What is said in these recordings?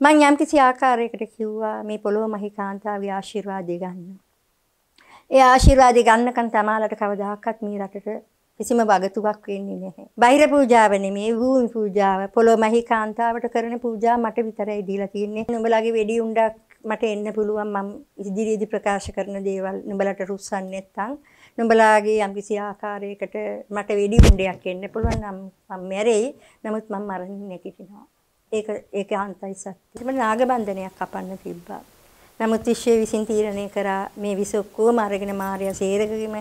මම යම්කිසි ආකාරයකට කිව්වා මේ පොළොව මහි කාන්තාවේ ආශිර්වාදය ගන්න. ඒ ආශිර්වාදය ගන්නකන් තමාලට කවදාහක්වත් මේ රටට කිසිම වගතුවක් වෙන්නේ නැහැ. බහිර පූජාව නෙමේ භූමි පූජාව. පොළොව මහි කාන්තාවට කරන පූජා මට විතරයි දීලා තියෙන්නේ. නුඹලාගේ වෙඩි උණ්ඩක් මට එන්න පුළුවන් මම ඉදිරියේදී ප්‍රකාශ කරන දේවල් නුඹලට රුස්සන්නේ නැත්නම් නුඹලාගේ යම්කිසි ආකාරයකට මට වෙඩි උණ්ඩයක් එන්න පුළුවන් නම් මම මැරෙයි. නමුත් මම මරන්නේ නැති කෙනා. ඒක ඒක අන්තයි සත්‍ය. මම නාගබන්ධනයක් කපන්න තිබ්බා. නමුත් විශ්වය විසින් තීරණය කරා මේ විස ඔක්කොම අරගෙන මාර්යා සේරකගෙම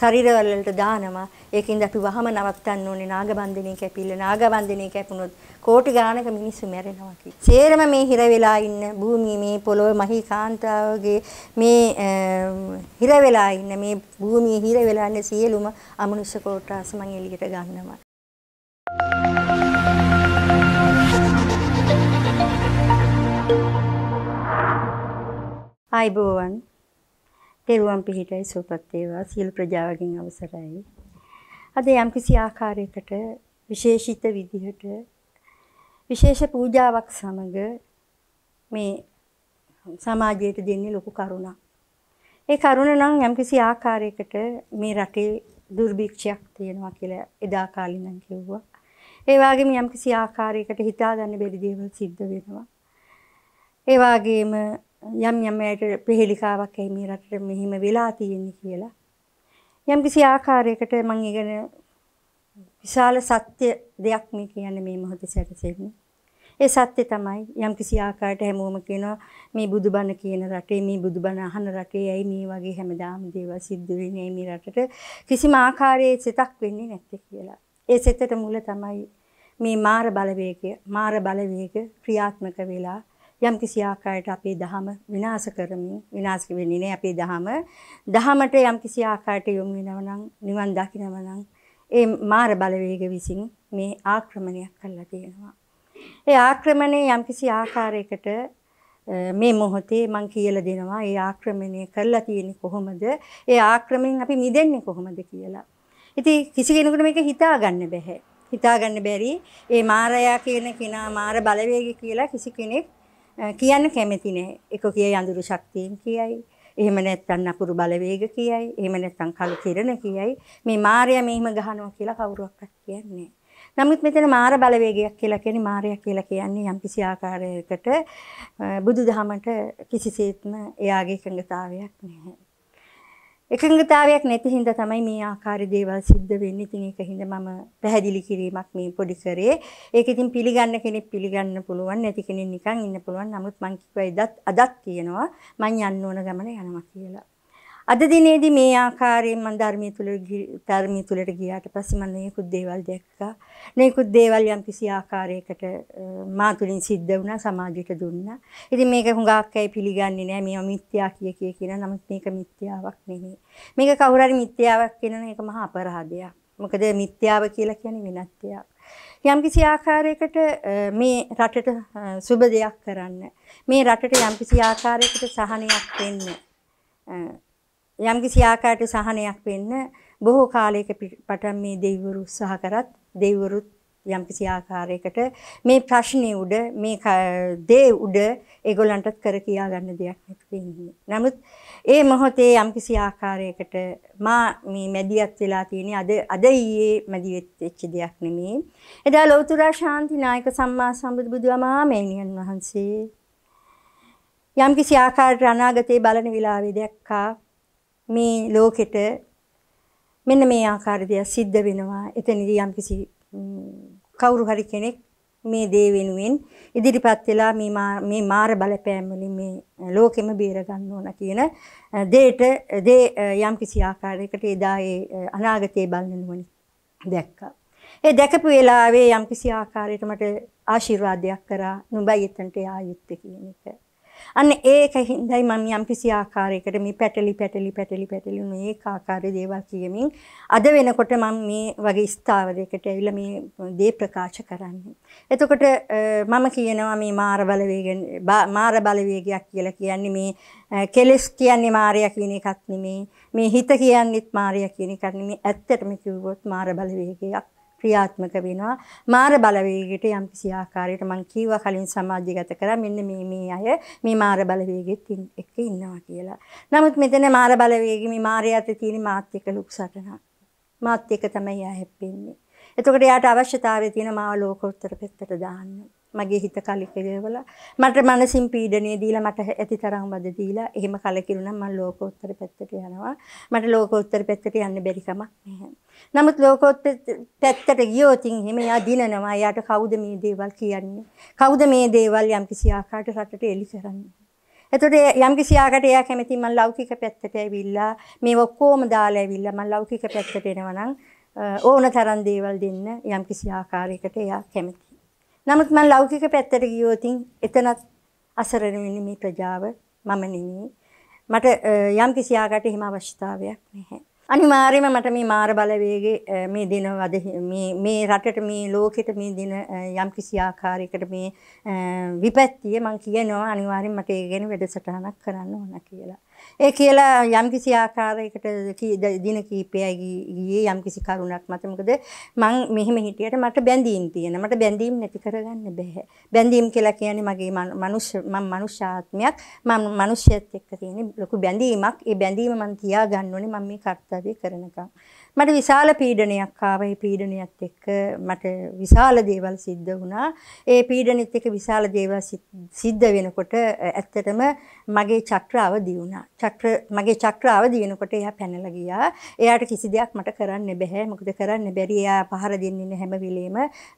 ශරීරවලට දානවා. ඒකින්ද අපි වහම නවත්තන්න ඕනේ නාගබන්ධනය කැපිල්ල. නාගබන්ධනය කැපුණොත් කෝටි ගාණක මිනිස්සු මැරෙනවා කි. සේරම මේ හිර වෙලා ඉන්න භූමියේ මේ පොළොවේ මහී කාන්තාවගේ මේ හිර වෙලා ඉන්න මේ භූමියේ හිර වෙලා ඉන්න සියලුම අමනුෂ්‍ය කොටස් මම එළියට ගන්නවා. ආයිබෝවන් තෙරුවන් පිහිටයි සුවපත් වේවා සියලු ප්‍රජාවගෙන් අවසරයි. අද යම්කිසි ආකාරයකට විශේෂිත විදිහට විශේෂ පූජාවක් සමග මේ සමාජයට දෙන්නේ ලොකු කරුණක්. ඒ කරුණ නම් යම්කිසි ආකාරයකට මේ රටේ දුර්භික්ෂයක් තියෙනවා කියලා එදා කාලේ නම් කිව්වා. ඒ වගේම යම්කිසි ආකාරයකට හිතාගන්න බැරි දේවල් සිද්ධ වෙනවා. ඒ වගේම යම් යම් අයට පෙහෙලිකාවක් ඇයි මේ රටට මෙහිම වෙලා තියෙන්නේ කියලා. යම් කිසි ආකාරයකට මම ඉගෙන විශාල සත්‍ය දෙයක් මේ කියන්නේ මේ මොහොතේ සැටසෙන්නේ. ඒ සත්‍ය තමයි යම් කිසි ආකාරයකට හැමෝම කියනවා මේ බුදුබණ කියන රටේ මේ බුදුබණ අහන රටේ ඇයි මේ වගේ හැමදාම දේවල් සිද්ධ වෙන්නේ මේ රටට කිසිම ආකාරයේ සිතක් වෙන්නේ නැත්තේ කියලා. ඒ සිතට මුල තමයි මේ මාර බලවේගය මාර බලවේග ක්‍රියාත්මක වෙලා යම් කිසි ආකාරයකට අපේ දහම විනාශ කරමින් විනාශ වෙන්නේ නැහැ අපේ දහම. දහමට යම් කිසි ආකාරයකට යොමු වෙනවා නම් නිවන් දකින්නව නම් ඒ මාර බලවේග විසින් මේ ආක්‍රමණයක් කරලා තියෙනවා. ඒ ආක්‍රමණය යම් කිසි ආකාරයකට මේ මොහොතේ මම කියලා දෙනවා ඒ ආක්‍රමණය කරලා තියෙන්නේ කොහොමද? ඒ ආක්‍රමණයෙන් අපි මිදෙන්නේ කොහොමද කියලා. ඉතින් කිසි කෙනෙකුට මේක හිතාගන්න බෑ. හිතාගන්න බැරි ඒ මාරයා කියන කෙනා මාර බලවේග කියලා කිසි කෙනෙක් කියන්න කැමති නැහැ. එක කියයි අඳුරු ශක්තියෙන් කියයි. එහෙම නැත්නම් නපුරු බලවේග කියයි. එහෙම නැත්නම් කළු කිරණ කියයි. මේ මායя මෙහිම ගහනවා කියලා කවුරුවක්වත් කියන්නේ නමුත් මෙතන මාර බලවේගයක් කියලා කියන්නේ මාරයක් කියලා කියන්නේ යම්කිසි ආකාරයකට බුදුදහමට කිසිසේත්ම එයාගේ එකඟතාවයක් නැහැ. එකඟතාවයක් නැති හින්දා තමයි මේ ආකාරي දේවල් සිද්ධ වෙන්නේ. ඉතින් ඒක හින්දා මම පැහැදිලි කිරීමක් මේ පොඩි කරේ. ඒක ඉතින් පිළිගන්න කෙනෙක් පිළිගන්න පුළුවන්, නැති කෙනෙක් නිකන් ඉන්න පුළුවන්. නමුත් මං කිව්වා අදත් කියනවා මං යන්න ඕන ගමන යනවා කියලා. අද දිනේදී මේ ආකාරයෙන් මම ධර්මයේ තුල ධර්මයේ තුලට ගියාට පස්සේ මම නිකුත් දේවල් දැක්කා. නිකුත් දේවල් යම් කිසි ආකාරයකට මා තුලින් සිද්ධ වුණා සමාජයට දුන්නා. ඉතින් මේක හුඟක් අය පිළිගන්නේ නැහැ. මේවා මිත්‍යා කිය කිය කියන නමුත් මේක මිත්‍යාවක් නෙමෙයි. මේක කවුරු හරි මිත්‍යාවක් කියනනම් ඒක මහා අපරාධයක්. මොකද මිත්‍යාව කියලා කියන්නේ වෙනත් දෙයක්. යම්කිසි ආකාරයකට මේ රටට සුබ දෙයක් කරන්න. මේ රටට යම්කිසි ආකාරයකට සහනයක් දෙන්න. යම්කිසි ආකාරයට සහනයක් වෙන්න බොහෝ කාලයක පටන් මේ දෙවිවරු උත්සාහ කරත් දෙවිවරුත් යම්කිසි ආකාරයකට මේ ප්‍රශ්නේ උඩ මේ දේ උඩ ඒගොල්ලන්ටත් කර කියා ගන්න දෙයක් නැති නමුත් ඒ මොහොතේ යම්කිසි ආකාරයකට මා මේ මැදිහත් වෙලා තියෙන්නේ අද අද ඊයේ මැදි වෙච්ච දෙයක් නෙමෙයි. එදා ලෞතුරා ශාන්ති නායක සම්මා සම්බුදු බුදුමා මේනියන් වහන්සේ යම්කිසි ආකාරයට අනාගතේ බලන විලාවේ දැක්කා මේ ලෝකෙට මෙන්න මේ ආකාරය සිද්ධ වෙනවා. එතනදී යම්කිසි කවුරු හරි කෙනෙක් මේ දේ වෙනුවෙන් ඉදිරිපත් වෙලා මේ මේ මාර බලපෑම් වලින් මේ ලෝකෙම බේර ගන්න ඕන කියන දේට දේ යම්කිසි ආකාරයකට එදා ඒ අනාගතයේ බලන නුවණ දැක්කා. ඒ දැකපු වෙලාවේ යම්කිසි ආකාරයකට මට ආශිර්වාදයක් කරා නුඹයි එතනට ආයුත්තේ කියන එක. අන්න ඒක හින්දායි මම යම්කිසි ආකාරයකට මේ පැටලි පැටලි පැටලි පැටලි මේ ආකාරයේ දේවල් කියමින් අද වෙනකොට මම මේ වගේ ස්ථාවරයකට ඇවිල්ලා මේ දේ ප්‍රකාශ කරන්නේ. එතකොට මම කියනවා මේ මාර බලවේග මාර බලවේගයක් කියලා කියන්නේ මේ කෙලස් කියන්නේ මාරය කියන එකක් නෙමේ. මේ හිත කියන්නේත් මාරය කියන එකක් නෙමේ. ඇත්තටම කිව්වොත් මාර බලවේගයක්. ක්‍රියාත්මක වෙනවා මාර බලවේගයට යම් කිසි ආකාරයකට මම කීවා කලින් සමාජගත කරා මෙන්න මේ මේ අය මේ මාර බලවේගෙත් එක්ක ඉන්නවා කියලා. නමුත් මෙතන මාර බලවේගෙ මේ මාරයට තියෙන මාත් එක්ක ලුක් සටනක්. මාත් එක්ක තමයි ආ හැප්පෙන්නේ. එතකොට යාට අවශ්‍යතාවය තියෙන මාව ලෝකෝත්තර පැත්තට දාන්න. මගේ හිත කලකිරවල මට මනසින් පීඩනය දීලා මට ඇති තරම් බද දීලා එහෙම කලකිරුණා මම ලෝකෝත්තර පැත්තට යනවා මට ලෝකෝත්තර පැත්තට යන්න බැරි කමක් නැහැ නමුත් ලෝකෝත්තර පැත්තට ගියොත් එහෙම යා දිනනවා යාට කවුද මේ දේවල් කියන්නේ කවුද මේ දේවල් යම්කිසි ආකාරයකට රටට එලි කරන්නේ එතකොට යම්කිසි ආකාරයකට එයා කැමති මම ලෞකික පැත්තට ඇවිල්ලා මේ ඔක්කොම දාලා ඇවිල්ලා මම ලෞකික පැත්තට එනවා නම් ඕන තරම් දේවල් දෙන්න යම්කිසි ආකාරයකට එයා කැමති නමුත් මම ලෞකික පැත්තට ගියොත් එතනත් අසරණ වෙන්නේ මේ ප්‍රජාව මම නෙමෙයි. මට යම් කිසි ආකාරයකට හිම අවශ්‍යතාවයක් නැහැ. අනිවාර්යයෙන්ම මට මේ මාර බලවේගයේ මේ දින මේ මේ රටට මේ ලෝකෙට මේ දින යම් කිසි ආකාරයකට මේ විපැත්තිය මම කියනවා අනිවාර්යෙන් මට ඒ ගැන වැඩසටහනක් කරන්න ඕන කියලා. ඒ කියලා යම්කිසි ආකාරයකට දින කීපයයි ගියේ යම්කිසි කරුණක් මත මොකද මං මෙහෙම හිටියට මට බැඳීම් තියෙන මට බැඳීම් නැති කරගන්න බෑ බැඳීම් කියලා කියන්නේ මගේ මනුෂ්‍ය මම මනුෂ්‍යාත්මයක් මම මනුෂ්‍යයත් එක්ක තියෙන ලොකු බැඳීමක් ඒ බැඳීම මං තියාගන්න ඕනේ මම මේ කර්තව්‍ය කරනකම් මට විශාල පීඩනයක් ආවා. ඒ පීඩනයත් එක්ක මට විශාල දේවල් සිද්ධ වුණා. ඒ පීඩනෙත් එක්ක විශාල දේවල් සිද්ධ වෙනකොට ඇත්තටම මගේ චක්‍ර අවදි වුණා. චක්‍ර මගේ චක්‍ර අවදි වෙනකොට එයා පැනලා ගියා. එයාට කිසි දෙයක් මට කරන්න බෑ. මොකද කරන්න බැරි එයා පහර දෙන්නේ හැම වෙලෙම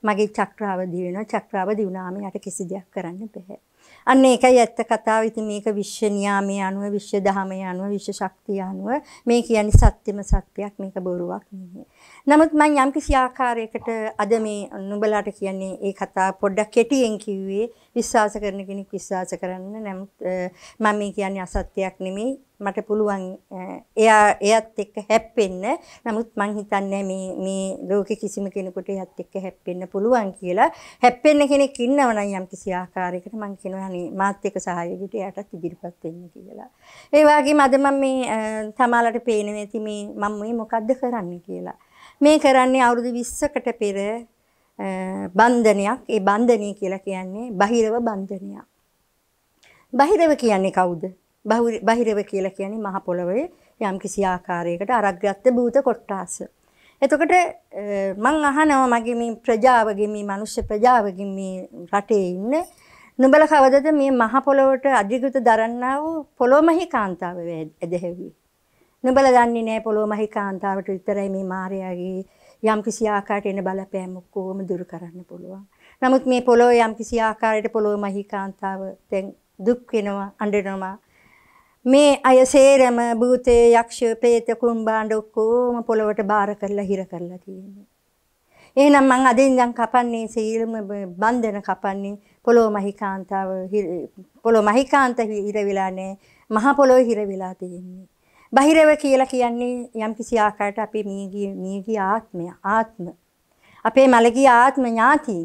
මගේ චක්‍ර අවදි වෙනවා. චක්‍ර අවදි වුණාම එයාට කිසි දෙයක් කරන්න බෑ. අන්න ඒකයි ඇත්ත කතාව. ඉතින් මේක විශ්ව න්‍යාමයේ අනුව, විශ්ව දහමයේ අනුව, විශ්ව ශක්තිය අනුව මේ කියන්නේ සත්‍යම සත්‍යයක් මේක බොරුවක් නෙමෙයි. නමුත් මම යම්කිසි ආකාරයකට අද මේ නුඹලාට කියන්නේ මේ කතාව පොඩ්ඩක් කෙටියෙන් කිව්වේ විශ්වාස කරන කෙනෙක් විශ්වාස කරන්න. නමුත් මම මේ කියන්නේ අසත්‍යයක් නෙමෙයි. මට පුළුවන් එයා එයත් එක්ක හැප්පෙන්න. නමුත් මං හිතන්නේ මේ මේ ලෝකේ කිසිම කෙනෙකුට එයත් එක්ක හැප්පෙන්න පුළුවන් කියලා. හැප්පෙන්න කෙනෙක් ඉන්නව නම් යම් කිසි ආකාරයකට මං කියනවා අනේ මාත් එක්ක සහයෝගයට එයාටත් ඉදිරිපත් වෙන්න කියලා. ඒ වගේම අද මම මේ තමාලට පේනවා ඇති මේ මම මේ මොකද්ද කරන්නේ කියලා. මේ කරන්නේ අවුරුදු 20කට පෙර බන්ධනයක්. ඒ බන්ධනය කියලා කියන්නේ බහිරව බන්ධනයක්. බහිරව කියන්නේ කවුද? බහිරව කියලා කියන්නේ මහ පොළොවේ යම් කිසි ආකාරයකට අරග්‍රත්ත භූත කොට්ටාස. එතකොට මං අහනවා මගේ මේ ප්‍රජාවගේ මේ මනුෂ්‍ය ප්‍රජාවගේ මේ රටේ ඉන්න නුඹලා කවදද මේ මහ පොළොවට අධිගත දරන්නා වූ පොළොමහි කාන්තාව ඇදහිවි. නුඹලා දන්නේ නැහැ පොළොමහි කාන්තාවට විතරයි මේ මායාවේ යම් කිසි ආකාරයකට එන බලපෑම කොහොම දුරු කරන්න පුළුවන්. නමුත් මේ පොළොව යම් කිසි ආකාරයකට පොළොමහි කාන්තාව දැන් දුක් වෙනවා, අඬනවා, මේ අය සේරම භූතය යක්ෂ ප්‍රේත කුම්බාණ්ඩ ඔක්කොම පොළොවට බාර කරලා හිර කරලා තියෙනවා. එහෙනම් මං අද ඉඳන් කපන්නේ සීලම බන්ධන කපන්නේ පොළොව මහිකාන්තාව පොළොව මහිකාන්ත හිර වෙලා නැහැ. මහ පොළොව හිර වෙලා තියෙන්නේ. බහිරව කියලා කියන්නේ යම්කිසි ආකාරයට අපේ මියගිය මියගිය ආත්මය ආත්ම අපේ මළගිය ආත්ම ඥාති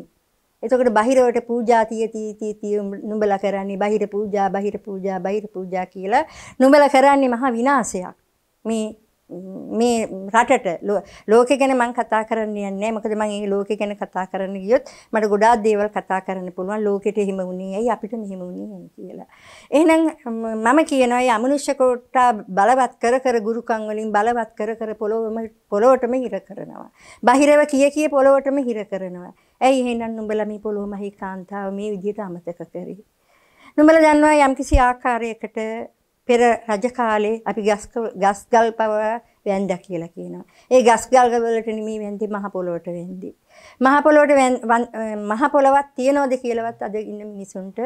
එතකොට බහිරවට පූජා තියති තීති නුඹලා කරන්නේ බහිර පූජා බහිර පූජා බහිර පූජා කියලා නුඹලා කරන්නේ මහා විනාශයක්. මේ මේ රටට ලෝකෙ ගැන මම කතා කරන්න යන්නේ මොකද මම මේ ලෝකෙ ගැන කතා කරන්න ගියොත් මට ගොඩාක් දේවල් කතා කරන්න පුළුවන් ලෝකෙට එහෙම වුණේ ඇයි අපිට මෙහෙම වුණේ ඇයි කියලා. එහෙනම් මම කියනවා මේ අමනුෂ්‍ය කොටා බලවත් කර කර ගුරුකම් වලින් බලවත් කර කර පොළොවම පොළොවටම හිර කරනවා. බහිරව කිය කිය පොළොවටම හිර කරනවා. ඇයි එහෙනම් නුඹලා මේ පොළොවමහි කාන්තාව මේ විදිහට අමතක කරේ. නුඹලා දන්නවා යම්කිසි ආකාරයකට පෙර රජ කාලේ අපි ගස් ගස් ගල් පව වැන්දා කියලා කියනවා. ඒ ගස් ගල් වලට නිමී වැන්දි මහ පොළොවට වැන්දි. මහ පොළොවට මහ පොළවක් තියනවද කියලාවත් අද ඉන්න මිනිසුන්ට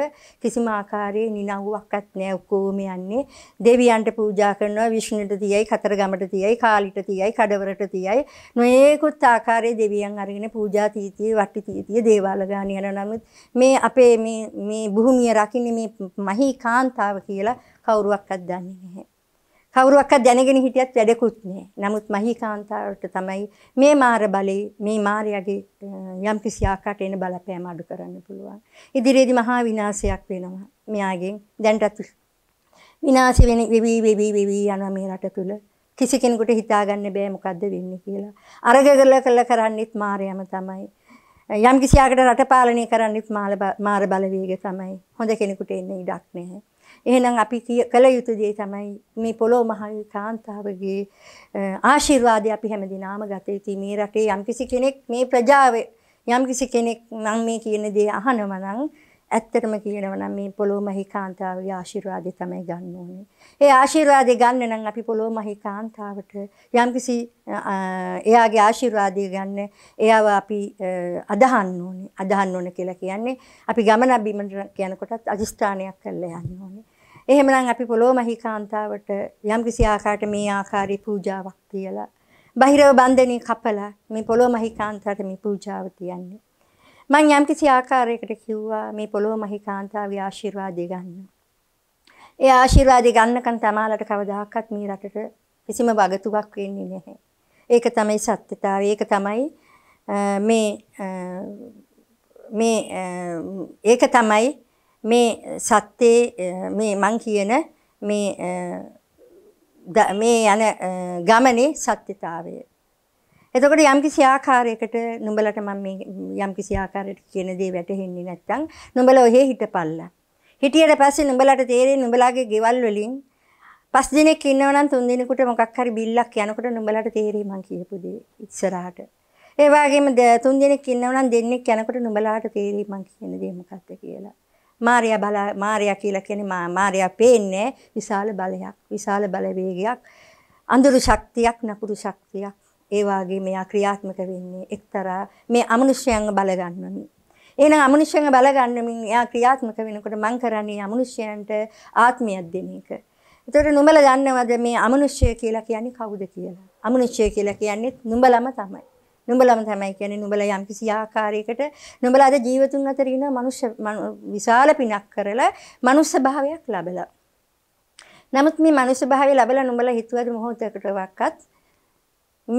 කිසිම ආකාරයේ නිනව්වක්වත් නැහැ ඔක්කොම යන්නේ දෙවියන්ට පූජා කරනවා විෂ්ණුට තියයි කතරගමට තියයි කාලිට තියයි කඩවරට තියයි නොයේකුත් ආකාරයේ දෙවියන් අරගෙන පූජා තීතිය වට්ටි තීතිය දේවාල ගාන යන නමුත් මේ අපේ මේ මේ භූමිය රකින්නේ මේ මහී කාන්තාව කියලා කවුරුවක්වත් දන්නේ නැහැ කවුරුවක්වත් දැනගෙන හිටියත් වැඩකුත් නෑ. නමුත් මහීකාන්තාවට තමයි මේ මාර බලේ මේ මාරයාගේ යම් කිසි ආකාරයකට එන බලපෑම අඩු කරන්න පුළුවන්. ඉදිරියේදී මහා විනාශයක් වෙනවා. මෙයාගෙන් දැනටත් විනාශ වෙන වෙවි වෙවි වෙවි යන මේ රට තුල කිසි කෙනෙකුට හිතාගන්න බෑ මොකද්ද වෙන්නේ කියලා. අරගගල කළ කරන්නේත් මාරයම තමයි. යම් කිසි ආකාරයකට රට පාලනය කරන්නේත් මාර බලවේග තමයි. හොඳ කෙනෙකුට එන්න ඉඩක් නැහැ. එහෙනම් අපි කළ යුතු දේ තමයි මේ පොළොව මහල් කාන්තාවගේ ආශිර්වාදය අපි හැමදිනාම ගත යුතුයි. මේ රටේ යම්කිසි කෙනෙක් මේ ප්‍රජාව යම්කිසි කෙනෙක් මම මේ කියන දේ අහනවා නම් ඇත්තටම කියනවා නම් මේ පොළොව මහී කාන්තාවගේ ආශිර්වාදය තමයි ගන්න ඕනේ. ඒ ආශිර්වාදය ගන්න නම් අපි පොළොව මහී කාන්තාවට යම්කිසි එයාගේ ආශිර්වාදය ගන්න එයාව අපි අදහන්න ඕනේ. අදහන්න ඕන කියලා කියන්නේ අපි ගමන බිමන යනකොටත් අදිස්ථානයක් කරලා යන්න ඕනේ. එහෙමනම් අපි පොළොව මහී කාන්තාවට යම්කිසි ආකාරයට මේ ආකාරي පූජාවක් තියලා බහිරව බන්ධනේ කපලා මේ පොළොව මහී කාන්තාවට මේ පූජාව තියන්නේ. මම යම්කිසි ආකාරයකට කිව්වා මේ පොළොව මහී කාන්තාවේ ආශිර්වාදය ගන්න. ඒ ආශිර්වාදය ගන්නකන් තමාලට කවදාහක්වත් මේ රටට කිසිම වගතුවක් වෙන්නේ නැහැ. ඒක තමයි සත්‍යතාවය. ඒක තමයි මේ මේ ඒක තමයි මේ සත්‍යයේ මේ මං කියන මේ මේ යන ගමනේ සත්‍යතාවය. එතකොට යම්කිසි ආකාරයකට නුඹලට මම මේ යම්කිසි ආකාරයකට කියන දේ වැටහෙන්නේ නැත්නම් නුඹලා ඔහේ හිටපල්ලා. හිටියට පස්සේ නුඹලට තේරෙන්නේ නුඹලාගේ ගෙවල් වලින් පස් දිනක් ඉන්නවා නම් තුන් දිනකට මොකක් හරි බිල්ලක් යනකොට නුඹලට තේරෙයි මං කියපු දේ ඉස්සරහට. ඒ වගේම තුන් දිනක් ඉන්නවා නම් දෙන්නෙක් යනකොට නුඹලාට තේරෙයි මං කියන දේ මොකක්ද කියලා. මාරයා බල මාරයා කියලා කියන්නේ මාරයා පේන්නේ විශාල බලයක්, විශාල බලවේගයක්, අඳුරු ශක්තියක්, නපුරු ශක්තියක්. ඒ වාගේ මෙයා ක්‍රියාත්මක වෙන්නේ එක්තරා මේ අමනුෂ්‍යයන්ව බල ගන්නමින්. එහෙනම් අමනුෂ්‍යයන්ව බල ගන්නමින් එයා ක්‍රියාත්මක වෙනකොට මං කරන්නේ අමනුෂ්‍යයන්ට ආත්මයක් දෙන එක. ඒතර නුඹලා දන්නවද මේ අමනුෂ්‍ය කියලා කියන්නේ කවුද කියලා? අමනුෂ්‍ය කියලා කියන්නේ නුඹලම තමයි. නුඹලම තමයි කියන්නේ නුඹලා යම්කිසි ආකාරයකට නුඹලා අද ජීවතුන් අතර ඉන මනුෂ්‍ය විශාල පිනක් කරලා මනුෂ්‍ය භාවයක් ලැබලා. නමුත් මේ මනුෂ්‍ය භාවය ලැබලා නුඹලා හිතුවද මොහොතකට වක්වත්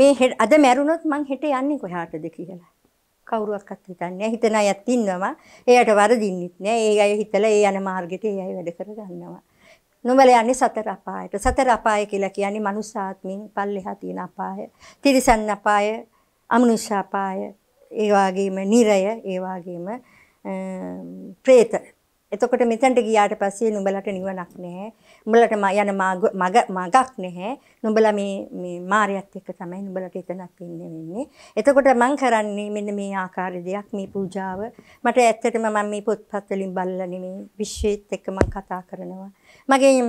මේ අද මැරුණොත් මං හෙට යන්නේ කොහාටද කියලා. කවුරුවක්වත් හිතන්නේ හිතන අයත් ඉන්නවා. එයාට වරදින්නෙත් නෑ. ඒ අය හිතලා ඒ යන මාර්ගෙට ඒ අය වැඩ කරගන්නවා. නොමල යන්නේ සතර අපායට. සතර අපාය කියලා කියන්නේ මනුස්සාත්මින් පල්ලෙහා තියෙන අපාය. තිරිසන් අපාය, අමනුෂ්‍යාපාය ඒවාගේම නිරය ඒවාගේම ප්‍රේත එතකොට මෙතැන්ට ගියාට පස්සේ නුඹලට නිවනක් නැහැ. උඹලට යන මග මගක් නැහැ. නුඹලා මේ මේ මායයත් එක්ක තමයි නුඹලට එතනක් ඉන්නේ වෙන්නේ. එතකොට මම කරන්නේ මෙන්න මේ ආකාර දෙයක් මේ පූජාව. මට ඇත්තටම මම මේ පොත්පත් වලින් බලලා නෙමෙයි විශ්වයේත් එක්ක මම කතා කරනවා. මගේ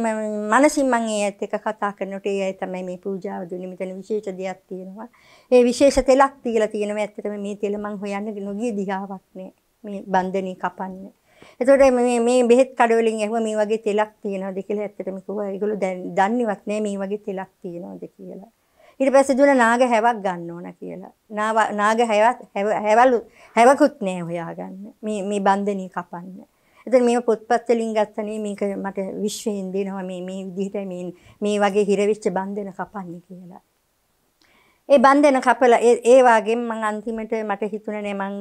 මනසින් මම ඒ ඇත් එක කතා කරනකොට ඒ අය තමයි මේ පූජාව දුන්නේ. මෙතන විශේෂ දෙයක් තියෙනවා. ඒ විශේෂ තෙලක් තියලා තියෙනවා. ඇත්තටම මේ තෙල මම හොයන්න නොගිය දිහාවක් නෑ. මේ බන්ධනේ කපන්න. එතකොට මේ මේ බෙහෙත් කඩ වලින් ඇහුවා මේ වගේ තෙලක් තියෙනවද කියලා. ඇත්තටම කිව්වා ඒගොල්ලෝ දන්නේවත් නෑ මේ වගේ තෙලක් තියෙනවද කියලා. ඊට පස්සේ දුන නාග හැවක් ගන්න ඕන කියලා. නාග හැවක් හැවලු හැවකුත් නෑ හොයාගන්න. මේ මේ බන්ධනේ කපන්න. එතන මේ පොත්පත් වලින් ගත්තනේ මේක මට විශ්වයෙන් දෙනවා මේ මේ විදිහට මේ මේ වගේ හිරවිච්ච බන්ධන කපන්නේ කියලා. ඒ බන්ධන කපලා ඒ ඒ වගේම මම අන්තිමට මට හිතුණේ නේ මං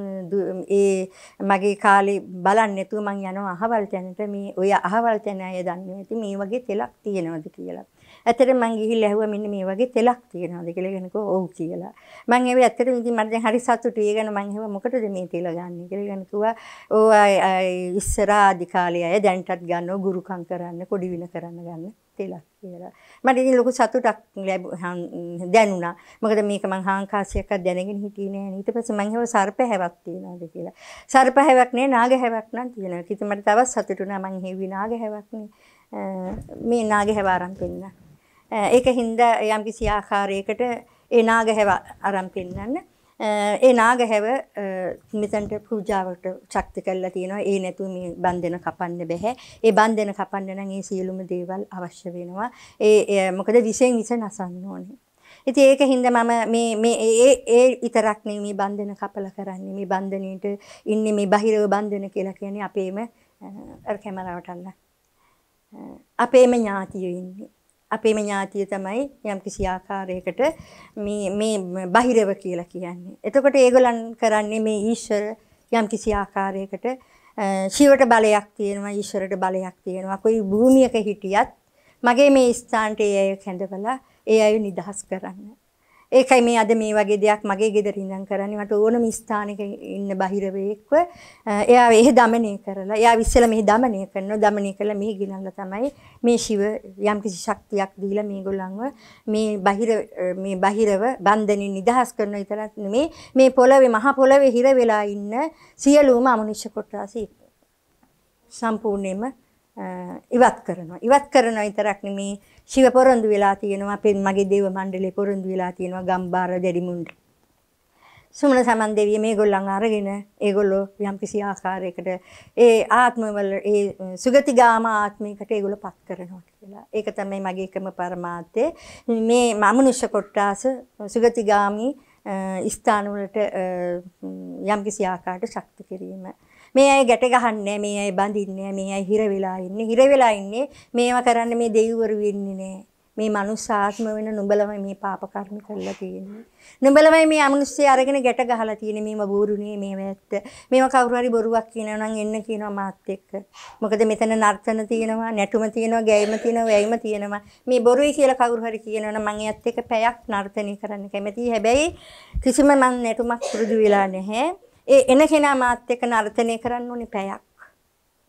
ඒ මගේ කාලේ බලන්නේ නැතුව මං යනවා අහවල් තැනට මේ ඔය අහවල් තැන අය දන්නේ නැති මේ වගේ තෙලක් තියෙනවද කියලා. ඇතර මං ගිහිල්ලා ඇහුවා මෙන්න මේ වගේ තෙලක් තියෙනවද කියලා කෙනෙක්ව ඔව් කියලා. මං ඒව ඇත්තටම ඉතින් මට දැන් හරි සතුටුයි. ඒ ගැන මං ඒව මොකටද මේ තෙල ගන්න කියලා කෙනෙක් කිව්වා ඕවා ඉස්සර ආදි කාලේ අය දැන්ටත් ගන්නව ගුරුකම් කරන්න, කොඩි වින කරන්න ගන්න තෙලක් කියලා. මට ඉතින් ලොකු සතුටක් දැනුණා. මොකද මේක මං හාංකාසියක්වත් දැනගෙන හිටියේ නෑනේ. ඊට පස්සේ මං හිතුවා සර්පහැවක් තියනවාද කියලා. සර්පහැවක් නේ නාගහැවක් නම් තියෙනවා. ඉතින් මට තවත් සතුටුණා මං හිවි නාගහැවක් නේ. මේ නාගහැව ආරම්භ වෙන්න. Eh, ඒක හින්දා යම් කිසි ආකාරයකට ඒ නාගහැව අරන් පෙන්වන්න. Eh, ඒ නාගහැව eh, මෙතනට පූජාවට ශක්ති කරලා තියෙනවා. ඒ නැතුව මේ බන්ධන කපන්න බෑ. ඒ බන්ධන කපන්න නම් ඒ සියලුම දේවල් අවශ්‍ය වෙනවා. ඒ මොකද විසෙන් විස නසන්න ඕනේ. ඉතින් ඒක හින්දා මම මේ මේ ඒ ඒ විතරක් නෙමෙයි මේ බන්ධන කපලා කරන්නේ. මේ බන්ධනෙට ඉන්නේ මේ බහිරව බන්ධන කියලා කියන්නේ අපේම අර කැමරාවට අල්ල. අපේම ඥාතියෝ ඉන්නේ. අපේම ඥාතිය තමයි යම් කිසි ආකාරයකට මේ මේ බහිරව කියලා කියන්නේ. එතකොට ඒගොල්ලන් කරන්නේ මේ ඊශ්වර යම් කිසි ආකාරයකට ශිවට බලයක් තියෙනවා ඊශ්වරට බලයක් තියෙනවා. કોઈ භූමියක හිටියත් මගේ මේ ස්ථානට ඒ අය කැඳවලා ඒ අය නිදහස් කරන්න. ඒකයි මේ අද මේ වගේ දෙයක් මගේ ගෙදර ඉඳන් කරන්නේ මට ඕනම ස්ථානයක ඉන්න බහිරවේක්ව එයා එහෙ দমনය කරලා එයා විශ්සල මෙහි দমনය කරනවා দমনය කළා මෙහි ගිනල්ලා තමයි මේ ශිව යම් කිසි ශක්තියක් දීලා මේගොල්ලන්ව මේ බහිර මේ බහිරව බන්ධනින් නිදහස් කරන විතරක් නෙමේ මේ පොළවේ මහා පොළවේ හිර වෙලා ඉන්න සියලුම අමනුෂ්‍ය කොටස සම්පූර්ණයෙන්ම ඉවත් කරනවා ඉවත් කරනවා විතරක් නෙමේ ශිව පොරොන්දු වෙලා තියෙනවා මගේ දේව මණ්ඩලේ පොරොන්දු වෙලා තියෙනවා ගම්බාර දෙඩිමුණ්ඩ සුමන සමන් දෙවිය මේගොල්ලන් අරගෙන ඒගොල්ලෝ යම්කිසි ආකාරයකට ඒ ආත්මවල ඒ සුගතිගාම ආත්මයකට ඒගොල්ලෝ පත් කරනවා කියලා. ඒක තමයි මගේ එකම પરමාර්ථය. මේ මනුෂ්‍ය කොට්ටාස සුගතිගාමි ස්ථානවලට යම්කිසි ආකාරයකට ශක්ති කිරීම. මේ අය ගැට ගහන්නේ මේ අය බඳින්නේ මේ අය හිර වෙලා ඉන්නේ හිර වෙලා ඉන්නේ මේවා කරන්න මේ දෙවිවරු වෙන්නේ නෑ මේ මනුස්ස ආත්ම වෙන නුඹලමයි මේ පාප කර්ම කරලා තියෙන්නේ නුඹලමයි මේ අමනුස්සය අරගෙන ගැට ගහලා තියෙන්නේ මේව බෝරුනේ මේව ඇත්ත මේව කවුරු හරි බොරුවක් කියනවා නම් එන්න කියනවා මාත් එක්ක මොකද මෙතන නර්තන තියෙනවා නැටුම තියෙනවා ගැයීම තියෙනවා වැයීම තියෙනවා මේ බොරුයි කියලා කවුරු හරි කියනවා නම් මම එයත් එක්ක පැයක් නර්තනය කරන්න කැමතියි හැබැයි කිසිම මම නැටුමක් පුරුදු වෙලා නැහැ ඒ එන කෙනා මාත් එක්ක නර්තනය කරන්න ඕනේ පැයක්.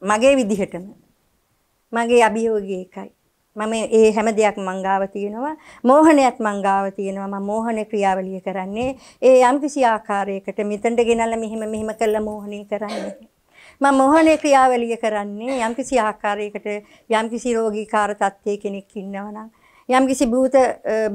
මගේ විදිහටම. මගේ අභියෝගය එකයි. මම ඒ හැම දෙයක් මංගාව තියෙනවා මෝහනයත් මංගාව තියෙනවා මම මෝහන ක්‍රියාවලිය කරන්නේ ඒ යම්කිසි ආකාරයකට මෙතනට ගෙනල්ලා මෙහෙම මෙහෙම කළා මෝහනය කරන්නේ මම මෝහන ක්‍රියාවලිය කරන්නේ යම්කිසි ආකාරයකට යම්කිසි රෝගීකාර තත්ත්වයක කෙනෙක් ඉන්නවනම් යම්කිසි භූත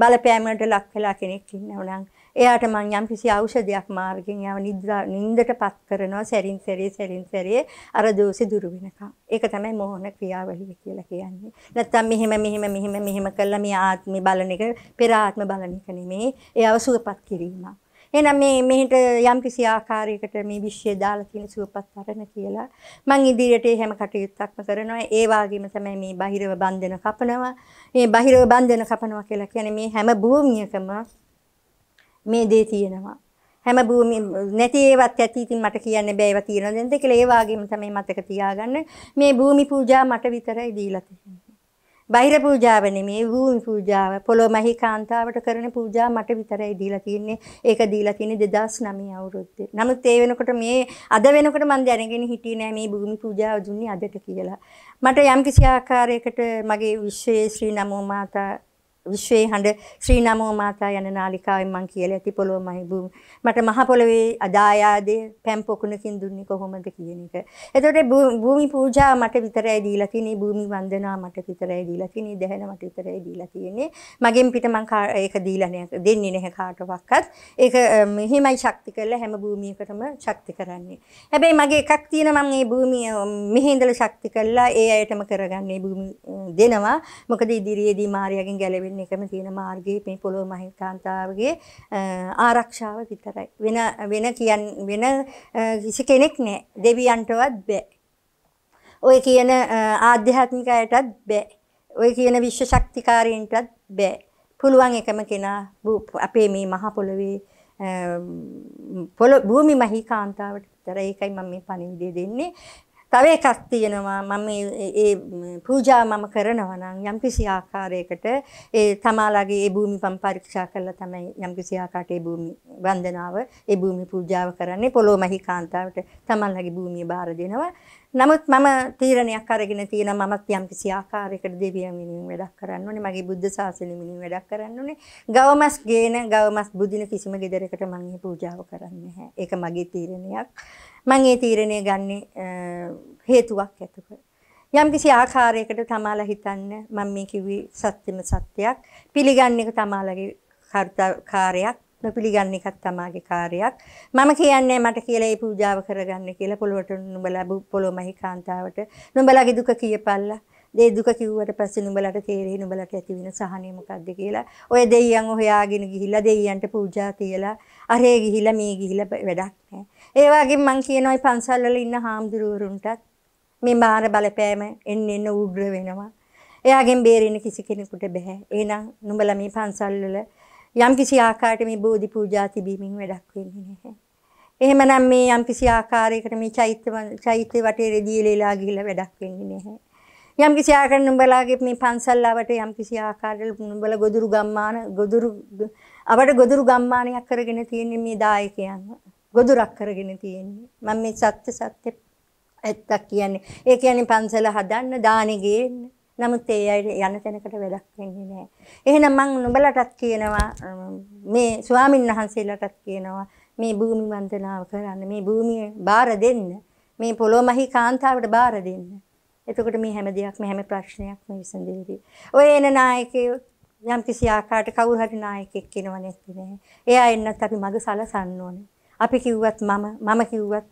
බලපෑමකට ලක් වෙලා කෙනෙක් ඉන්නවනම් එයාට මං යම් කිසි ඖෂධයක් මාර්ගෙන් යව නිද්‍රා නිින්දටපත් කරනවා සැරින් සැරේ සැරින් සැරේ අර දෝෂි දුරු වෙනකම්. ඒක තමයි මෝහන ක්‍රියාවලිය කියලා කියන්නේ. නැත්තම් මෙහෙම මෙහෙම මෙහෙම මෙහෙම කළා මේ ආත්මේ බලන එක පෙර ආත්ම බලන එක නෙමෙයි. එයාව සුවපත් කිරීමක්. එහෙනම් මේ මෙහෙට යම් කිසි ආකාරයකට මේ විශ්ය දාලා තියෙන සුවපත් අරණ කියලා මම ඉදිරියට හැම කටයුත්තක්ම කරනවා ඒ වගේම තමයි මේ බහිරව බන්ධන කපනවා මේ බහිරව බන්ධන කපනවා කියලා කියන්නේ මේ හැම භූමියකම මේ දේ තියෙනවා. හැම භූමිය නැති ඒවත් ඇති ඉතින් මට කියන්න බෑ ඒවා තියෙනවා දැන් දෙකල ඒ වගේම තමයි මතක තියාගන්න මේ භූමි පූජා මට විතරයි දීලා තියෙන්නේ. බාහිර පූජාව නෙමෙයි භූමි පූජාව පොළොමහි කාන්තාවට කරන පූජා මට විතරයි දීලා තියෙන්නේ. ඒක දීලා තියෙන්නේ 2009 අවුරුද්දේ. නමුත් ඒ වෙනකොට මේ අද වෙනකොට මම දැනගෙන හිටියේ නෑ මේ භූමි පූජාව දුන්නේ අදට කියලා. මට යම් කිසි ආකාරයකට මගේ විශ්වයේ ශ්‍රී නමෝ මාතා විශ්වයේ හඬ ශ්‍රී නමෝ මාතා යන නාලිකාවෙන් මම කියලා ඇති පොළොව මහිබුම් මට මහ පොළොවේ අදායාදේ පැම් පොකුණකින් දුන්නේ කොහොමද කියන එක. එතකොට භූමි පූජා මට විතරයි දීලා තියෙන්නේ භූමි වන්දනා මට විතරයි දීලා තියෙන්නේ දැහැන මට විතරයි දීලා තියෙන්නේ. මගෙන් පිට මම ඒක දීලා නෑ දෙන්නේ නැහැ කාටවත්. ඒක මෙහිමයි ශක්ති කරලා හැම භූමියකටම ශක්ති කරන්නේ. හැබැයි මගේ එකක් තියෙන මම මේ භූමිය මෙහි ඉඳලා ශක්ති කරලා ඒ අයටම කරගන්නේ භූමි දෙනවා. මොකද ඉදිරියේදී මාර්යාගෙන් ගැලවෙන්න තියෙන එකම තියෙන මාර්ගයේ මේ පොළොව මහිකාන්තාවගේ ආරක්ෂාව විතරයි. වෙන වෙන කියන් වෙන කිසි කෙනෙක් නෑ. දෙවියන්ටවත් බෑ. ඔය කියන ආධ්‍යාත්මික අයටත් බෑ. ඔය කියන විශ්ව ශක්තිකාරීන්ටත් බෑ. පුළුවන් එකම කෙනා අපේ මේ මහ පොළවේ පොළ භූමි මහිකාන්තාවට විතරයි. ඒකයි මම මේ පණිවිඩය දෙන්නේ. තව එකක් තියෙනවා මම ඒ පූජා මම කරනවා නම් යම්කිසි ආකාරයකට ඒ තමාලාගේ ඒ භූමි පම් පරීක්ෂා කරලා තමයි යම්කිසි ආකාරයට ඒ භූමි වන්දනාව ඒ භූමි පූජාව කරන්නේ පොළොමහි කාන්තාවට තමාලාගේ භූමිය බාර දෙනවා නමුත් මම තීරණයක් අරගෙන තියෙනවා මමත් යම්කිසි ආකාරයකට දෙවියන් වෙනුවෙන් වැඩක් කරන්න ඕනේ. මගේ බුද්ධ ශාසනය වෙනුවෙන් වැඩක් කරන්න ඕනේ. ගවමස් ගේන, ගවමස් බුදින කිසිම ගෙදරකට මම මේ පූජාව කරන්නේ නැහැ. ඒක මගේ තීරණයක්. මම ඒ තීරණය ගන්නෙ හේතුවක් ඇතුව. යම්කිසි ආකාරයකට තමාලා හිතන්න මම මේ කිව්වේ සත්‍යම සත්‍යයක්. පිළිගන්න එක තමාලාගේ කාර්යයක්. නොපිළිගන්න එකක් තමාගේ කාර්යයක්. මම කියන්නේ මට කියලා මේ පූජාව කරගන්න කියලා පොළොවට නුඹලා පොළොව මහිකාන්තාවට නුඹලාගේ දුක කියපල්ලා. දේ දුක කිව්වට පස්සේ නුඹලට තේරෙයි නුඹලට ඇති වෙන සහනය මොකක්ද කියලා. ඔය දෙයියන් හොයාගෙන ගිහිල්ලා දෙයියන්ට පූජා තියලා අරේ ගිහිල්ලා මේ ගිහිල්ලා වැඩක් නැහැ. ඒ වගේම මං කියනවා මේ පන්සල්වල ඉන්න හාමුදුරුවරුන්ටත් මේ මාන බලපෑම එන්න එන්න උග්‍ර වෙනවා. එයාගෙන් බේරෙන්න කිසි කෙනෙකුට බෑ. එහෙනම් නුඹලා මේ පන්සල්වල යම්කිසි ආකාරයකට මේ බෝධි පූජා තිබීමෙන් වැඩක් වෙන්නේ නැහැ. එහෙමනම් මේ යම්කිසි ආකාරයකට මේ චෛත්‍ය චෛත්‍ය වටේ රෙදීලේලා ගිහිල්ලා වැඩක් වෙන්නේ නැහැ. යම්කිසි ආකාරයකට නුඹලාගේ මේ පන්සල්ලාවට යම්කිසි ආකාරයකට නුඹලා ගොදුරු ගම්මාන ගොදුරු අපට ගොදුරු ගම්මානයක් කරගෙන තියෙන්නේ මේ දායකයන්. ගොදුරක් කරගෙන තියෙන්නේ. මම මේ සත්‍ය සත්‍ය ඇත්තක් කියන්නේ. ඒ කියන්නේ පන්සල හදන්න දානෙ ගේන්න නමුත් ඒ අය යන තැනකට වැඩක් වෙන්නේ නැහැ. එහෙනම් මම නුඹලටත් කියනවා මේ ස්වාමින් වහන්සේලාටත් කියනවා මේ භූමි වන්දනාව කරන්න මේ භූමිය බාර දෙන්න මේ පොළොමහි කාන්තාවට බාර දෙන්න. එතකොට මේ හැම දෙයක්ම හැම ප්‍රශ්නයක්ම විසඳෙවි. ඔය එන නායකයෝ යම් කිසි ආකාරයකට කවුරු හරි නායකයෙක් කෙනව නැති නෑ. එයා එන්නත් අපි මග සලසන්න ඕනේ. අපි කිව්වත් මම මම කිව්වත්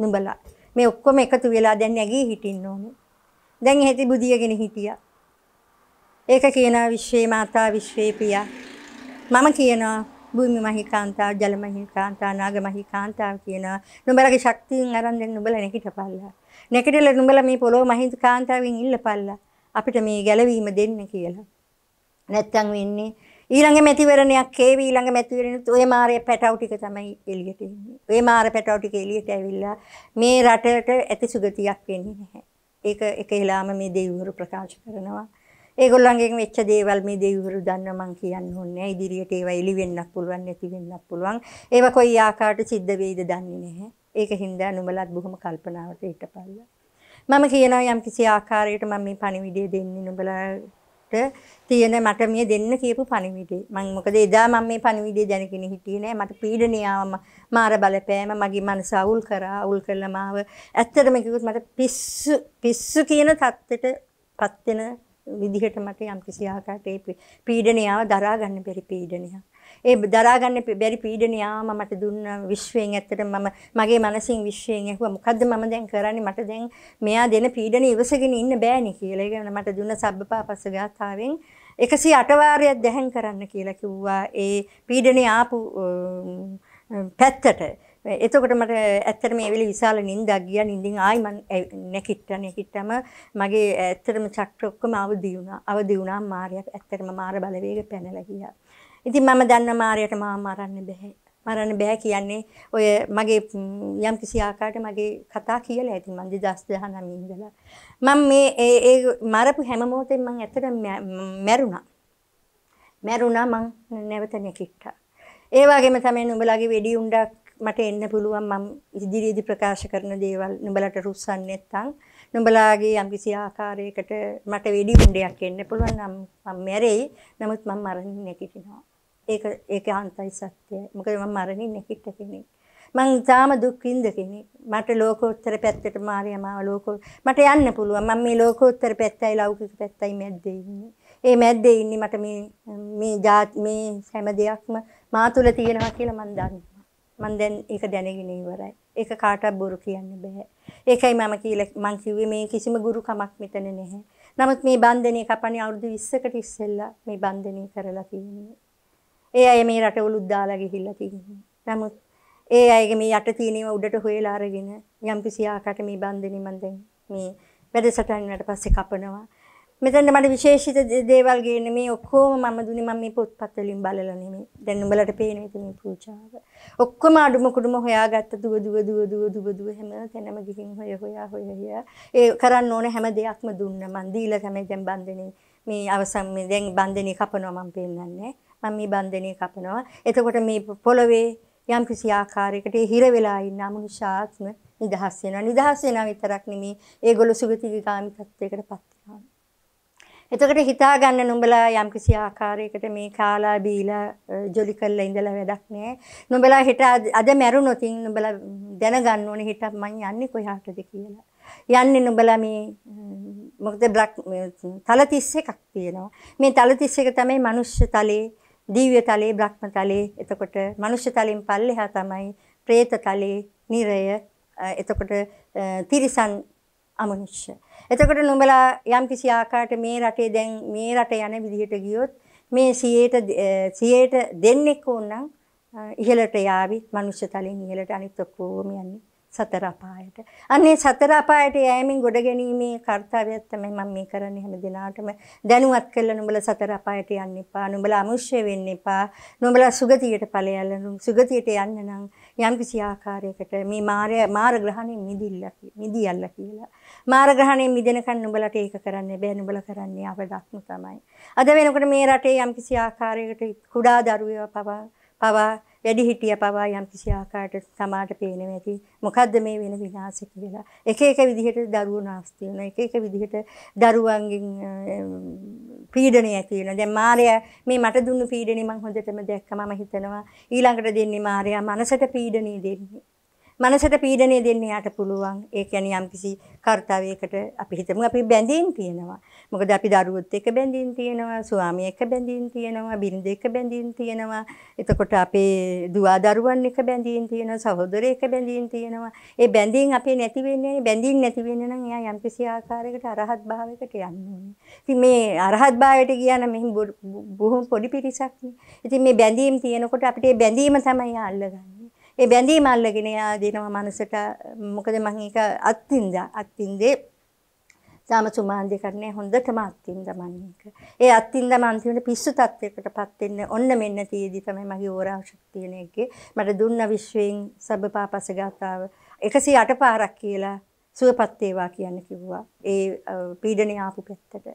නුඹලා. මේ ඔක්කොම එකතු වෙලා දැන් නැගී හිටින්න ඕනේ. දැන් එහෙති බුදියගෙන හිටියා. ඒක කියනවා විශ්වේ මාතා විශ්වේ පියා. මම කියනවා භූමි මහිකාන්තා ජල මහිකාන්තා නාග මහිකාන්තා කියනවා නුඹලගේ ශක්තියෙන් අරන් දැන් නුඹලා නැගිටපල්ලා. නැගිටලා නුඹලා මේ පොළොව මහිකාන්තාවෙන් ඉල්ලපල්ලා. අපිට මේ ගැලවීම දෙන්න කියලා. නැත්තම් වෙන්නේ ඊළඟ මැතිවරණයක් ඒවි ඊළඟ මැතිවරණෙත් ඔය මාරේ පැටව ටික තමයි එළියට එන්නේ. ඔය මාරේ පැටව ටික එළියට ඇවිල්ලා මේ රටට ඇති සුගතියක් වෙන්නේ නැහැ. ඒක එක හිලාම මේ දෙවිවරු ප්‍රකාශ කරනවා. ඒගොල්ලන්ගෙන් වෙච්ච දේවල් මේ දෙවිවරු දන්න මං කියන්න ඕනේ. ඉදිරියට ඒවා එළි වෙන්නත් පුළුවන්, නැති වෙන්නත් පුළුවන්. ඒවා කොයි ආකාරයට සිද්ධ වෙයිද දන්නේ නැහැ. ඒක හින්දා නුඹලත් බොහොම කල්පනාවට හිටපල්ලා. මම කියනවා යම් කිසි ආකාරයකට මම මේ පණිවිඩය දෙන්නේ නුඹලා තියෙන මට මේ දෙන්න කියපු පණිවිඩේ. මම මොකද එදා මම මේ පණිවිඩේ දැනගෙන හිටියේ නෑ. මට පීඩනයවම මාර බලපෑම මගේ මනස අවුල් කරා. අවුල් කළා මාව. ඇත්තටම කිව්වොත් මට පිස්සු පිස්සු කියන தත්තෙට පත් වෙන විදිහට මට යම්කිසි ආකාරයක පීඩනයව දරා ගන්න බැරි පීඩනයක්. ඒ දරාගන්න බැරි පීඩනය ආම මට දුන්න විශ්වයෙන් ඇත්තට මම මගේ මනසින් විශ්වයෙන් ඇහුවා මොකද්ද මම දැන් කරන්නේ මට දැන් මෙයා දෙන පීඩන ඉවසගෙන ඉන්න බෑනේ කියලා. ඒක මට දුන්න සබ්බපාපස්ස ගාථාවෙන් එකසි අටවාරයක් දැහැන් කරන්න කියලා කිව්වා ඒ පීඩනය ආපු පැත්තට එතකොට මට ඇත්තටම ඒ වෙලේ විශාල නිින්දක් ගියා නිින්දින් ආයි මම නැකිට්ටා නැකිට්ටම මගේ ඇත්තටම චක්‍ර ඔක්කොම අවදි වුණා අවදි වුණා මාරයක් ඇත්තටම මාර බලවේග පැනලා ගියා ඉතින් මම දන්න මාරයට මාව මරන්න බෑ. මරන්න බෑ කියන්නේ ඔය මගේ යම් කිසි ආකාරයකට මගේ කතා කියලා ඇති මම 2019 ඉඳලා. මම මේ ඒ ඒ මරපු හැම මොහොතෙම මම ඇත්තටම මැරුණා. මැරුණා මං නැවත නැගිට්ටා. ඒ වගේම තමයි නුඹලාගේ වෙඩි උණ්ඩක් මට එන්න පුළුවන් මම ඉදිරියේදී ප්‍රකාශ කරන දේවල් නුඹලට රුස්සන්නේ නැත්නම් නුඹලාගේ යම්කිසි ආකාරයකට මට වෙඩි උණ්ඩයක් එන්න පුළුවන් නම් මම මැරෙයි නමුත් මම මරන්නේ නැකිටිනවා ඒක ඒක අන්තයි සත්‍යයි. මොකද මම මරණින් නැගිට කෙනෙක්. මං තාම දුක් විඳ කෙනෙක්. මට ලෝකෝත්තර පැත්තට මාරියමාව ලෝකෝ මට යන්න පුළුවන්. මම මේ ලෝකෝත්තර පැත්තයි ලෞකික පැත්තයි මැද්දේ ඉන්නේ. ඒ මැද්දේ ඉන්නේ මට මේ මේ ජාත් මේ හැම දෙයක්ම මා තුල තියෙනවා කියලා මං දන්නවා. මං දැන් ඒක දැනගෙන ඉවරයි. ඒක කාටවත් බොරු කියන්න බෑ. ඒකයි මම කියලා මං කිව්වේ මේ කිසිම ගුරු කමක් මෙතන නැහැ. නමුත් මේ බන්ධනේ කපණි අවුරුදු 20කට ඉස්සෙල්ලා මේ බන්ධනේ කරලා තියෙන්නේ. ඒ අය මේ රටවලුත් දාලා ගිහිල්ලා තියෙනවා. නමුත් ඒ අයගේ මේ යට තියෙනව උඩට හොයලා අරගෙන යම්කිසි ආකාරයකට මේ බන්ධනේ මම දැන් මේ වැඩසටහන් වලට පස්සේ කපනවා. මෙතන මට විශේෂිත දේවල් ගේන්න මේ ඔක්කොම මම දුන්නේ මම මේ පොත්පත් වලින් බලලා නෙමෙයි. දැන් උඹලට පේන විදිහේ මේ පූජාව. ඔක්කොම අඩුම කුඩුම හොයාගත්ත දුව දුව දුව දුව දුව දුව හැම තැනම ගිහින් හොය හොයා හොය හොයා ඒ කරන්න ඕන හැම දෙයක්ම දුන්නා මං. දීලා තමයි දැන් බන්ධනේ මේ අවසන් මේ දැන් බන්ධනේ කපනවා මම පෙන්නන්නේ. මම මේ බන්ධනය කපනවා. එතකොට මේ පොළවේ යම් කිසි ආකාරයකට හිර වෙලා ඉන්න අමනුෂ්‍ය ආත්ම නිදහස් වෙනවා. නිදහස් වෙනා විතරක් නෙමෙයි ඒගොල්ලෝ සුගතිගාමී තත්වයකටපත් වෙනවා. එතකොට හිතාගන්න නුඹලා යම්කිසි ආකාරයකට මේ කාලා බීලා ජොලි කරලා ඉඳලා වැඩක් නෑ. නුඹලා හිට අද මැරුණොත් නුඹලා දැනගන්න ඕනේ හිට මං යන්නේ කොහාටද කියලා. යන්නේ නුඹලා මේ මොකද බ්ලැක් තල 31ක් තියෙනවා. මේ තල 31 තමයි මිනිස් තලයේ දිව්‍ය තලයේ බ්‍රහ්ම තලයේ එතකොට මනුෂ්‍ය තලයෙන් පල්ලෙහා තමයි പ്രേත තලයේ නිරය එතකොට තිරිසන් අමනුෂ්‍ය එතකොට නුඹලා යම් කිසි ආකාරයකට මේ රටේ දැන් මේ රට යන විදිහට ගියොත් මේ 100ට 100ට දෙන්නෙක් ඕනනම් ඉහළට යාවි මනුෂ්‍ය තලයෙන් ඉහළට අනිත් ඔක්කොම යන්නේ සතර අපායට. අන්නේ සතර අපායට යෑමෙන් ගොඩ ගැනීමේ කාර්යයක් තමයි මම මේ කරන්නේ හැම දිනාටම දැනුවත් කරලා නුඹලා සතර අපායට යන්න එපා. නුඹලා අමුෂ්‍ය වෙන්න එපා. නුඹලා සුගතියට ඵලයල සුගතියට යන්න නම් යම්කිසි ආකාරයකට මේ මාය මාර ග්‍රහණය මිදිල්ල මිදියල්ල කියලා. මාර ග්‍රහණය මිදෙනකන් නුඹලට ඒක කරන්න බෑ. නුඹලා කරන්නේ අවදක්ම තමයි. අද වෙනකොට මේ රටේ යම්කිසි ආකාරයකට කුඩා දරුවෝ පවා පවා වැඩි හිටිය පවා යම් කිසි ආකාරයකට සමාජ පේනවා ඇති. මොකද්ද මේ වෙන විනාශය කියලා. එක එක විදිහට දරුවෝ නාස්ති වෙනවා. එක එක විදිහට දරුවන්ගෙන් පීඩනය ඇති වෙනවා. දැන් මාර්යා මේ මට දුන්නු පීඩනේ මම හොඳටම දැක්කා. මම හිතනවා ඊළඟට දෙන්නේ මාර්යා මනසට පීඩනේ දෙන්නේ. මනසට පීඩනය දෙන්න යාට පුළුවන්. ඒ කියන්නේ යම්කිසි කාර්යයකට අපි හිතමු අපි බැඳීම් තියෙනවා. මොකද අපි දරුවොත් එක්ක බැඳීම් තියෙනවා, ස්වාමිය එක්ක බැඳීම් තියෙනවා, බිරිඳ එක්ක බැඳීම් තියෙනවා. එතකොට අපේ දුව දරුවන් එක්ක බැඳීම් තියෙනවා, සහෝදරය එක්ක බැඳීම් තියෙනවා. ඒ බැඳීම් අපේ නැති වෙන්නේ බැඳීම් නැති වෙන්න නම් එයා යම්කිසි ආකාරයකට අරහත් භාවයකට යන්න ඕනේ. ඉතින් මේ අරහත් භාවයට ගියා නම් මෙහි බොහොම පොඩි පිරිසක්. ඉතින් මේ බැඳීම් තියෙනකොට අපිට ඒ බැඳීම තමයි අල්ලගන්නේ. ඒ බැඳීම අල්ලගෙන යා දෙනවා මනසට මොකද මම ඒක අත්විඳා අත්විඳේ සාම සුමාන්දීකරණය හොඳටම අත්විඳා මම ඒක. ඒ අත්විඳා මම අන්තිමට පිස්සු තත්වයකටපත් වෙන්න ඔන්න මෙන්න තියේදී තමයි මගේ ඕරා ශක්තියන එකේ මට දුන්න විශ්වයෙන් සබපාපස ගාතාව 108 පාරක් කියලා සුවපත් වේවා කියන්න කිව්වා. ඒ පීඩනේ ආපු පැත්තට.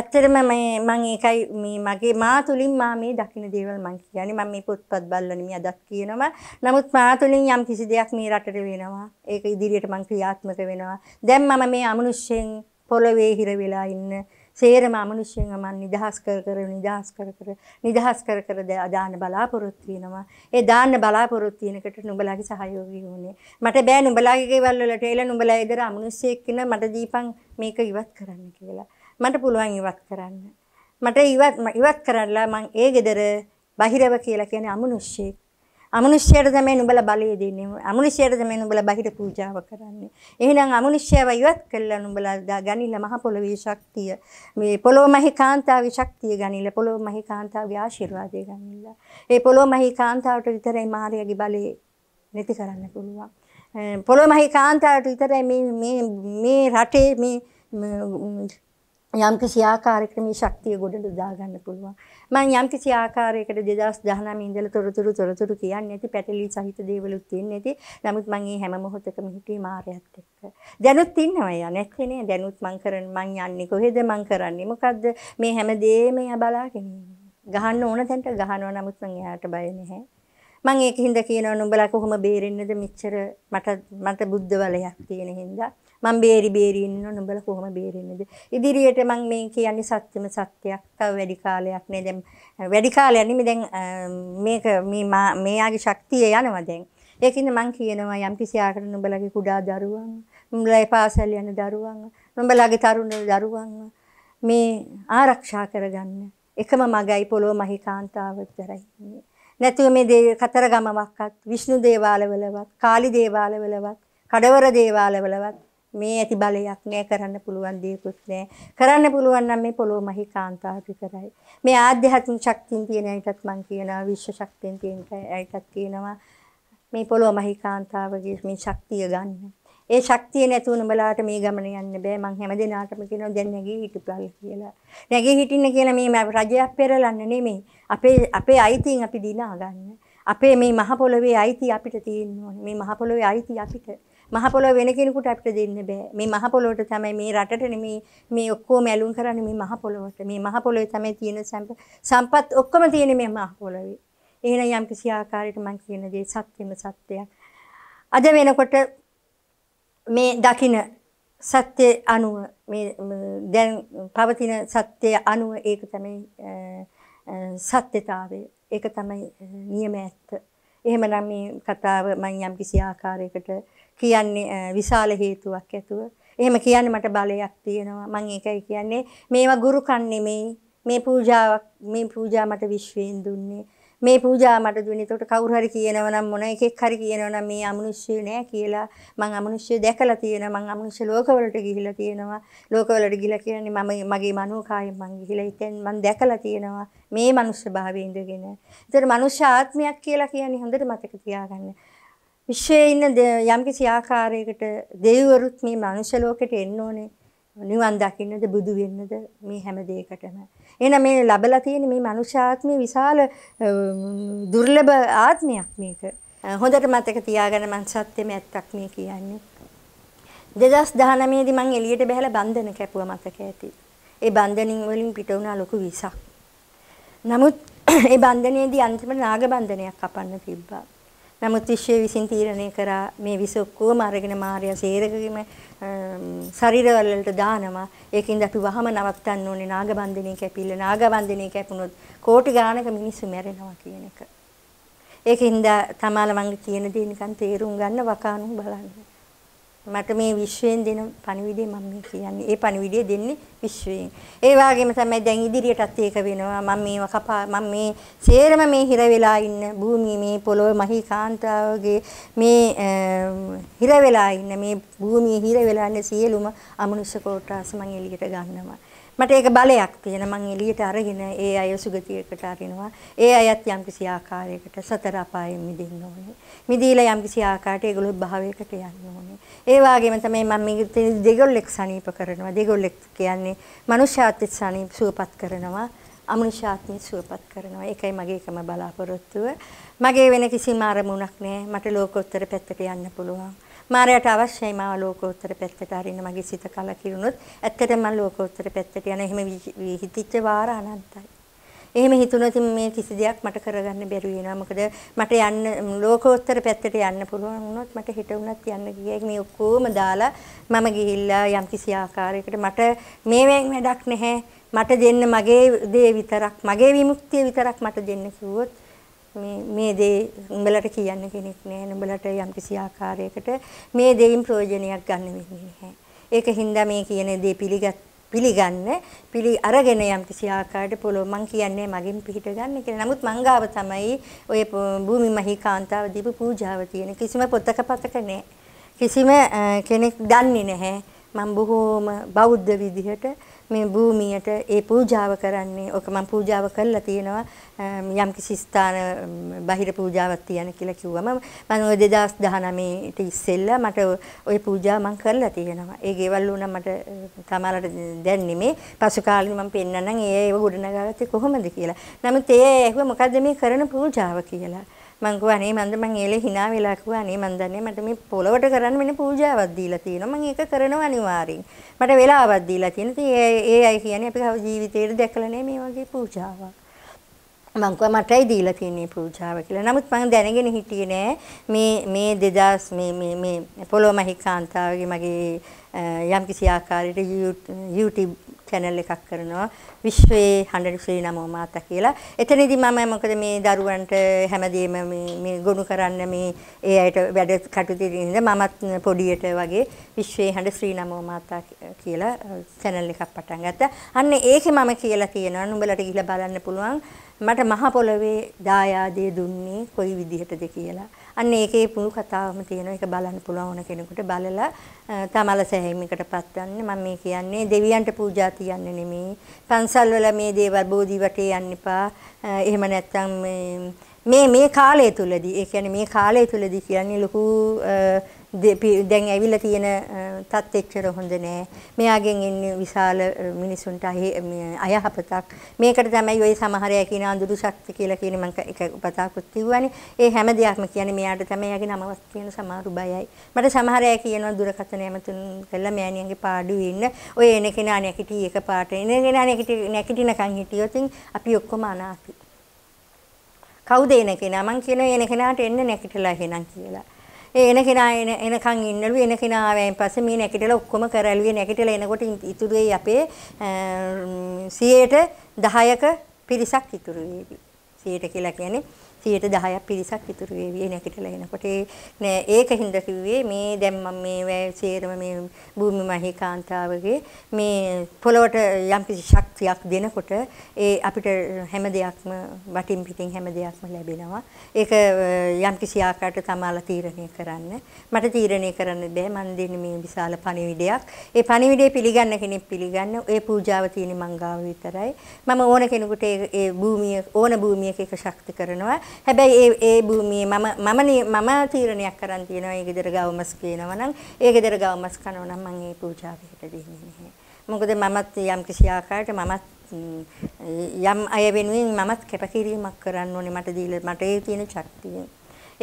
ඇත්තටම මේ මම ඒකයි මේ මගේ මා තුලින් මා මේ දකින්න දේවල් මම කියන්නේ මම මේ පොත්පත් බලන මේ අදත් කියනවා. නමුත් මා තුලින් යම් කිසි දෙයක් මේ රටට වෙනවා. ඒක ඉදිරියට මම ක්‍රියාත්මක වෙනවා. දැන් මම මේ අමනුෂ්‍යයෙන් පොළවේ හිර වෙලා ඉන්න සේරම අමනුෂ්‍යයෙන්ම මම නිදහස් කර කර නිදහස් කර කර නිදහස් කර කර දාන්න බලාපොරොත්තු වෙනවා. ඒ දාන්න බලාපොරොත්තු වෙනකට නුඹලාගේ සහයෝගී ඕනේ. මට බෑ නුඹලාගේ ගෙවල් වලට එලා නුඹලා ඉදර අමනුෂ්‍යයෙක් කියන මට දීපන් මේක ඉවත් කරන්න කියලා. මට පුළුවන් ඉවත් කරන්න. මට ඉවත් ඉවත් කරලා මං ඒ ගෙදර බහිරව කියලා කියන්නේ අමනුෂ්‍යෙක්. අමනුෂ්‍යයට තමයි නුඹලා බලය දෙන්නේ. අමනුෂ්‍යයට තමයි නුඹලා බහිර පූජාව කරන්නේ. එහෙනම් අමනුෂ්‍යව ඉවත් කළා නුඹලා ගනිලා මහ පොළොවේ ශක්තිය. මේ පොළොව මහි කාන්තාවේ ශක්තිය ගනිලා පොළොව මහි කාන්තාවේ ආශිර්වාදය ගනිලා. ඒ පොළොව මහි කාන්තාවට විතරයි මාර්යාගේ බලය නැති කරන්න පුළුවන්. පොළොව මහි කාන්තාවට විතරයි මේ මේ මේ රටේ මේ යම් කිසි ආකාරයකට මේ ශක්තිය ගොඩට දා ගන්න පුළුවන්. මම යම් කිසි ආකාරයකට 2019 ඉඳලා තොරතුරු තොරතුරු කියන්නේ නැති පැටලී සහිත දේවලුත් තියෙන්නේ නැති. නමුත් මම මේ හැම මොහොතකම හිටියේ මායයත් එක්ක. දැනුත් ඉන්නවා යා නැත්තේ නේ. දැනුත් මං කරන මං යන්නේ කොහෙද මං කරන්නේ මොකද්ද මේ හැම දෙයක්ම යා බලාගෙන ගහන්න ඕන තැනට ගහනවා නමුත් මං එයාට බය නැහැ. මං ඒක හින්දා කියනවා නුඹලා කොහොම බේරෙන්නද මෙච්චර මට මට බුද්ධ බලයක් තියෙන හින්දා මම බේරි බේරි ඉන්නවා නුඹලා කොහොම බේරෙන්නේද ඉදිරියට මම මේ කියන්නේ සත්‍යම සත්‍යයක් තව වැඩි කාලයක් නේ දැන් වැඩි කාලයක් නෙමෙයි දැන් මේක මේ මෙයාගේ ශක්තිය යනවා දැන් ඒකින්ද මම කියනවා යම් කිසි ආකාරයකට නුඹලාගේ කුඩා දරුවන් නුඹලාගේ පාසල් යන දරුවන් නුඹලාගේ තරුණ දරුවන් මේ ආරක්ෂා කරගන්න එකම මගයි පොළොව මහි කාන්තාව විතරයි නැතුව මේ දේ කතරගමවක්වත් විෂ්ණු දේවාලවලවත් කාලි දේවාලවලවත් කඩවර දේවාලවලවත් මේ ඇති බලයක් නෑ කරන්න පුළුවන් දේකුත් නෑ. කරන්න පුළුවන් නම් මේ පොළොව මහි කාන්තාවක් විතරයි. මේ ආධ්‍යාත්මික ශක්තියින් තියෙන එකත් මම කියනවා විශ්ව ශක්තියෙන් තියෙන එකත් කියනවා. මේ පොළොව මහි කාන්තාවගේ මේ ශක්තිය ගන්න. ඒ ශක්තිය නැතුව නුඹලාට මේ ගමන යන්න බෑ මං හැමදෙනාටම කියනවා දැන් නැගී හිටපල් කියලා. නැගී හිටින්න කියලා මේ රජයක් පෙරලන්න නෙමෙයි. අපේ අපේ අයිතීන් අපි දිනා ගන්න. අපේ මේ මහ පොළොවේ අයිති අපිට තියෙන්න ඕනේ. මේ මහ පොළොවේ අයිති අපිට. මහ පොළොව වෙන කෙනෙකුට අපිට දෙන්න බෑ. මේ මහ පොළොවට තමයි මේ රටට නෙමේ මේ ඔක්කොම ඇලුම් කරන්නේ මේ මහ පොළොවට. මේ මහ පොළොවේ තමයි තියෙන සම්පත් ඔක්කොම තියෙන මේ මහ පොළොවේ. එහෙනම් යම් කිසි ආකාරයකට මම කියන දේ සත්‍යෙම සත්‍යයක්. අද වෙනකොට මේ දකින සත්‍ය අනුව මේ දැන් පවතින සත්‍ය අනුව ඒක තමයි සත්‍යතාවය. ඒක තමයි නියම ඇත්ත. එහෙමනම් මේ කතාව මම යම් කිසි ආකාරයකට කියන්නේ විශාල හේතුවක් ඇතුව. එහෙම කියන්නේ මට බලයක් තියෙනවා. මම ඒකයි කියන්නේ මේවා ගුරුකන් නෙමෙයි. මේ පූජාවක් මේ පූජා මට විශ්වයෙන් දුන්නේ. මේ පූජා මට දුන්නේ. ඒකට කවුරු හරි කියනවා නම් මොන එකෙක් හරි කියනවා නම් මේ අමනුෂ්‍ය නෑ කියලා. මං අමනුෂ්‍ය දැකලා තියෙනවා. මං අමනුෂ්‍ය ලෝකවලට ගිහිලා තියෙනවා. ලෝකවලට ගිහිලා කියන්නේ මම මගේ මනෝකායෙන් මං ගිහිලා ඉතින් මං දැකලා තියෙනවා මේ මනුෂ්‍ය භාවයේ ඉඳගෙන. ඒතර මනුෂ්‍ය ආත්මයක් කියලා කියන්නේ හොඳට මතක තියාගන්න. විශ්වයේ ඉන්න යම්කිසි ආකාරයකට දෙවිවරුත් මේ මනුෂ්‍ය ලෝකෙට එන්න ඕනේ. නිවන් දකින්නද බුදු වෙන්නද මේ හැම දෙයකටම. එහෙනම් මේ ලැබලා තියෙන මේ මනුෂ්‍යාත්මේ විශාල දුර්ලභ ආත්මයක් මේක. හොඳට මතක තියාගන්න මං සත්‍යෙම ඇත්තක් මේ කියන්නේ. 2019 දී මං එළියට බහැලා බන්ධන කැපුවා මතක ඇති. ඒ බන්ධනින් වලින් පිට වුණා ලොකු විසක්. නමුත් ඒ බන්ධනයේදී අන්තිමට නාග බන්ධනයක් කපන්න තිබ්බා. නමුත් විශ්වය විසින් තීරණය කරා මේ විස ඔක්කොම අරගෙන මාර්යා සේරකගෙම ශරීරවලට දානවා. ඒකින්ද අපි වහම නවත්තන්න ඕනේ නාගබන්ධනේ කැපිල්ල. නාගබන්ධනේ කැපුණොත් කෝටි ගාණක මිනිස්සු මැරෙනවා කියන එක. ඒකින්ද තමාලා මංග කියන දේ නිකන් තේරුම් ගන්න වකාණු බලන්න. මට මේ විශ්වයෙන් දෙන පණිවිඩය මම මේ කියන්නේ. ඒ පණිවිඩය දෙන්නේ විශ්වයෙන්. ඒ වගේම තමයි දැන් ඉදිරියටත් ඒක වෙනවා. මම මේව කපා මම මේ සේරම මේ හිර වෙලා ඉන්න භූමියේ මේ පොළොව මහී කාන්තාවගේ මේ හිර වෙලා ඉන්න මේ භූමියේ හිර වෙලා ඉන්න සියලුම අමනුෂ්‍ය කොටස් මම එළියට ගන්නවා. මට ඒක බලයක් තියෙන මං එළියට අරගෙන ඒ අය සුගතියකට අරිනවා ඒ අයත් යම්කිසි ආකාරයකට සතර අපායෙන් මිදෙන්න ඕනේ මිදීලා යම්කිසි ආකාරයකට ඒගොල්ලෝ භාවයකට යන්න ඕනේ ඒ වගේම තමයි මම මේ දෙගොල්ලෙක් සනീപ කරනවා දෙගොල්ලෙක් කියන්නේ මනුෂ්‍යාත්මත් සනീപ සුවපත් කරනවා අමනුෂ්‍යාත්මත් සුවපත් කරනවා ඒකයි මගේ එකම බලාපොරොත්තුව මගේ වෙන කිසිම අරමුණක් නැහැ මට ලෝකෝත්තර පැත්තට යන්න පුළුවන් මාරයට අවශ්‍යයි මාව ලෝකෝත්තර පැත්තට අරින්න මගේ සිත කලකිරුණොත් ඇත්තටම මම ලෝකෝත්තර පැත්තට යන එහෙම හිතිච්ච වාර අනන්තයි. එහෙම හිතුණොත් මේ කිසි දෙයක් මට කරගන්න බැරි වෙනවා. මොකද මට යන්න ලෝකෝත්තර පැත්තට යන්න පුළුවන් වුණොත් මට හිත උනත් යන්න ගියේ මේ ඔක්කොම දාලා මම ගිහිල්ලා යම්කිසි ආකාරයකට මට මේ වැඩක් නැහැ. මට දෙන්න මගේ දේ විතරක් මගේ විමුක්තිය විතරක් මට දෙන්න කිව්වොත් මේ මේ දේ උඹලට කියන්න කෙනෙක් නැහැ උඹලට යම්කිසි ආකාරයකට මේ දෙයින් ප්‍රයෝජනයක් ගන්න වෙන්නේ නැහැ ඒක හින්දා මේ කියන දේ පිළිගත් පිළිගන්න පිළි අරගෙන යම් කිසි ආකාරයකට පොළොව මං කියන්නේ මගෙන් පිට ගන්න කියලා. නමුත් මං ගාව තමයි ඔය භූමි මහීකාන්තාව දීපු පූජාව තියෙන. කිසිම පොතක පතක නැහැ. කිසිම කෙනෙක් දන්නේ නැහැ. මම බොහෝම බෞද්ධ විදිහට මේ භූමියට ඒ පූජාව කරන්නේ. ඔක මම පූජාව කරලා තියෙනවා යම් කිසි ස්ථාන බහිර පූජාවක් තියන කියලා කිව්වම මම ওই 2019 ට ඉස්සෙල්ලා මට ওই පූජා මම කරලා තියෙනවා. ඒ ගෙවල් වුණා මට තමලට දැන් නෙමේ පසු කාලේ මම පෙන්නනම් ඒ ඒව ගොඩනගාගත්තේ කොහොමද කියලා. නමුත් ඒ ඇහුව මොකද්ද මේ කරන පූජාව කියලා. මං කිව්වා අනේ මන්ද මං ඒලේ hina වෙලා කිව්වා අනේ මන් දන්නේ මට මේ පොලවට කරන්න වෙන පූජාවක් දීලා තියෙනවා මං ඒක කරනවා අනිවාර්යෙන් මට වෙලාවක් දීලා තියෙන. ඉතින් ඒ ඒ අය කියන්නේ අපි කව ජීවිතේට දැකලා නෑ මේ වගේ පූජාවක්. මං කිව්වා මටයි දීලා තියෙන පූජාව කියලා. නමුත් මං දැනගෙන හිටියේ නෑ මේ මේ 2000 මේ මේ මේ පොළොමහි කාන්තාවගේ මගේ යම්කිසි ආකාරයකට YouTube channel එකක් කරනවා විශ්වයේ 100 ශ්‍රී නමෝ මාතා කියලා. එතනදී මම මොකද මේ දරුවන්ට හැමදේම මේ ගොනු කරන්න මේ ඒ අයට වැඩ කටයුතු ඉඳ මමත් පොඩියට වගේ විශ්වයේ 100 ශ්‍රී නමෝ මාතා කියලා channel එකක් පටන් ගත්තා. අන්න ඒකේ මම කියලා තියෙනවා නුඹලට ගිහිල්ලා බලන්න පුළුවන් මට මහ පොළවේ දායාදේ දුන්නේ කොයි විදිහටද කියලා. අන්න ඒකේ පුළු කතාවම තියෙනවා. ඒක බලන්න පුළුවන් ඕන කෙනෙකුට බලලා තමල සෑහීමකටපත් වෙන්නේ. මම මේ කියන්නේ දෙවියන්ට පූජා තියන්නේ නෙමෙයි. පන්සල් වල මේ දේවල් බෝධි වටේ යන්න එපා. එහෙම නැත්නම් මේ මේ කාලය තුලදී, ඒ කියන්නේ මේ කාලය තුලදී කියන්නේ ලොකු දැන් ඇවිල්ලා තියෙන තත් එච්චර හොඳ නෑ. මෙයාගෙන් එන්නේ විශාල මිනිසුන්ට අයහපතක්. මේකට තමයි ওই සමහර අය කියන අඳුරු ශක්තිය කියලා කියන්නේ මම එක කතාවකුත් කිව්වනේ. ඒ හැම දෙයක්ම කියන්නේ මෙයාට තමයි යාගේ නමවත් කියන සමහරු බයයි. මට සමහර අය කියනවා දුරකථන ඇමතුම් කළා මෑණියන්ගේ පාඩුවේ ඉන්න. ඔය එන කෙනා නැකිටි එක පාට එන කෙනා නැකිටි නැකිටිනකන් හිටියොත් අපි ඔක්කොම අනාථයි. කවුද එන කෙනා? මං කියනවා එන කෙනාට එන්න නැකිටලා එහෙනම් කියලා. ඒ එන කෙනා එන එනකන් ඉන්නලු එන කෙනා ආවෙන් පස්සේ මේ නැගිටලා ඔක්කොම කරලුවේ නැගිටලා එනකොට ඉතුරු වෙයි අපේ 100ට 10ක පිරිසක් ඉතුරු වෙවි. 100ට කියලා කියන්නේ 10% පිරිසක් ඉතුරු වෙවි නැගිටලා එනකොට ඒ ඒකින්ද කිව්වේ මේ දැන් මම මේ සේරම මේ භූමි මහේ කාන්තාවගේ මේ පොළොවට යම්කිසි ශක්තියක් දෙනකොට ඒ අපිට හැම දෙයක්ම වටින් පිටින් හැම දෙයක්ම ලැබෙනවා. ඒක යම්කිසි ආකාරයකට තමාලා තීරණය කරන්න. මට තීරණය කරන්න බෑ මන් දෙන්නේ මේ විශාල පණිවිඩයක්. ඒ පණිවිඩය පිළිගන්න කෙනෙක් පිළිගන්න ඒ පූජාව තියෙන මංගාව විතරයි. මම ඕන කෙනෙකුට ඒ භූමිය ඕන භූමියක එක ශක්ති කරනවා. හැබැයි ඒ ඒ භූමියේ මම මම මම තීරණයක් කරන් තියෙනවා ඒ ගෙදර ගවමස් කියනවා නම් ඒ ගෙදර ගවමස් කනවා නම් මම ඒ පූජාව හිට දෙන්නේ නැහැ. මොකද මමත් යම් කිසි ආකාරයකට මමත් යම් අය වෙනුවෙන් මමත් කැපකිරීමක් කරන්න ඕනේ මට දීලා මට ඒ තියෙන ශක්තියෙන්.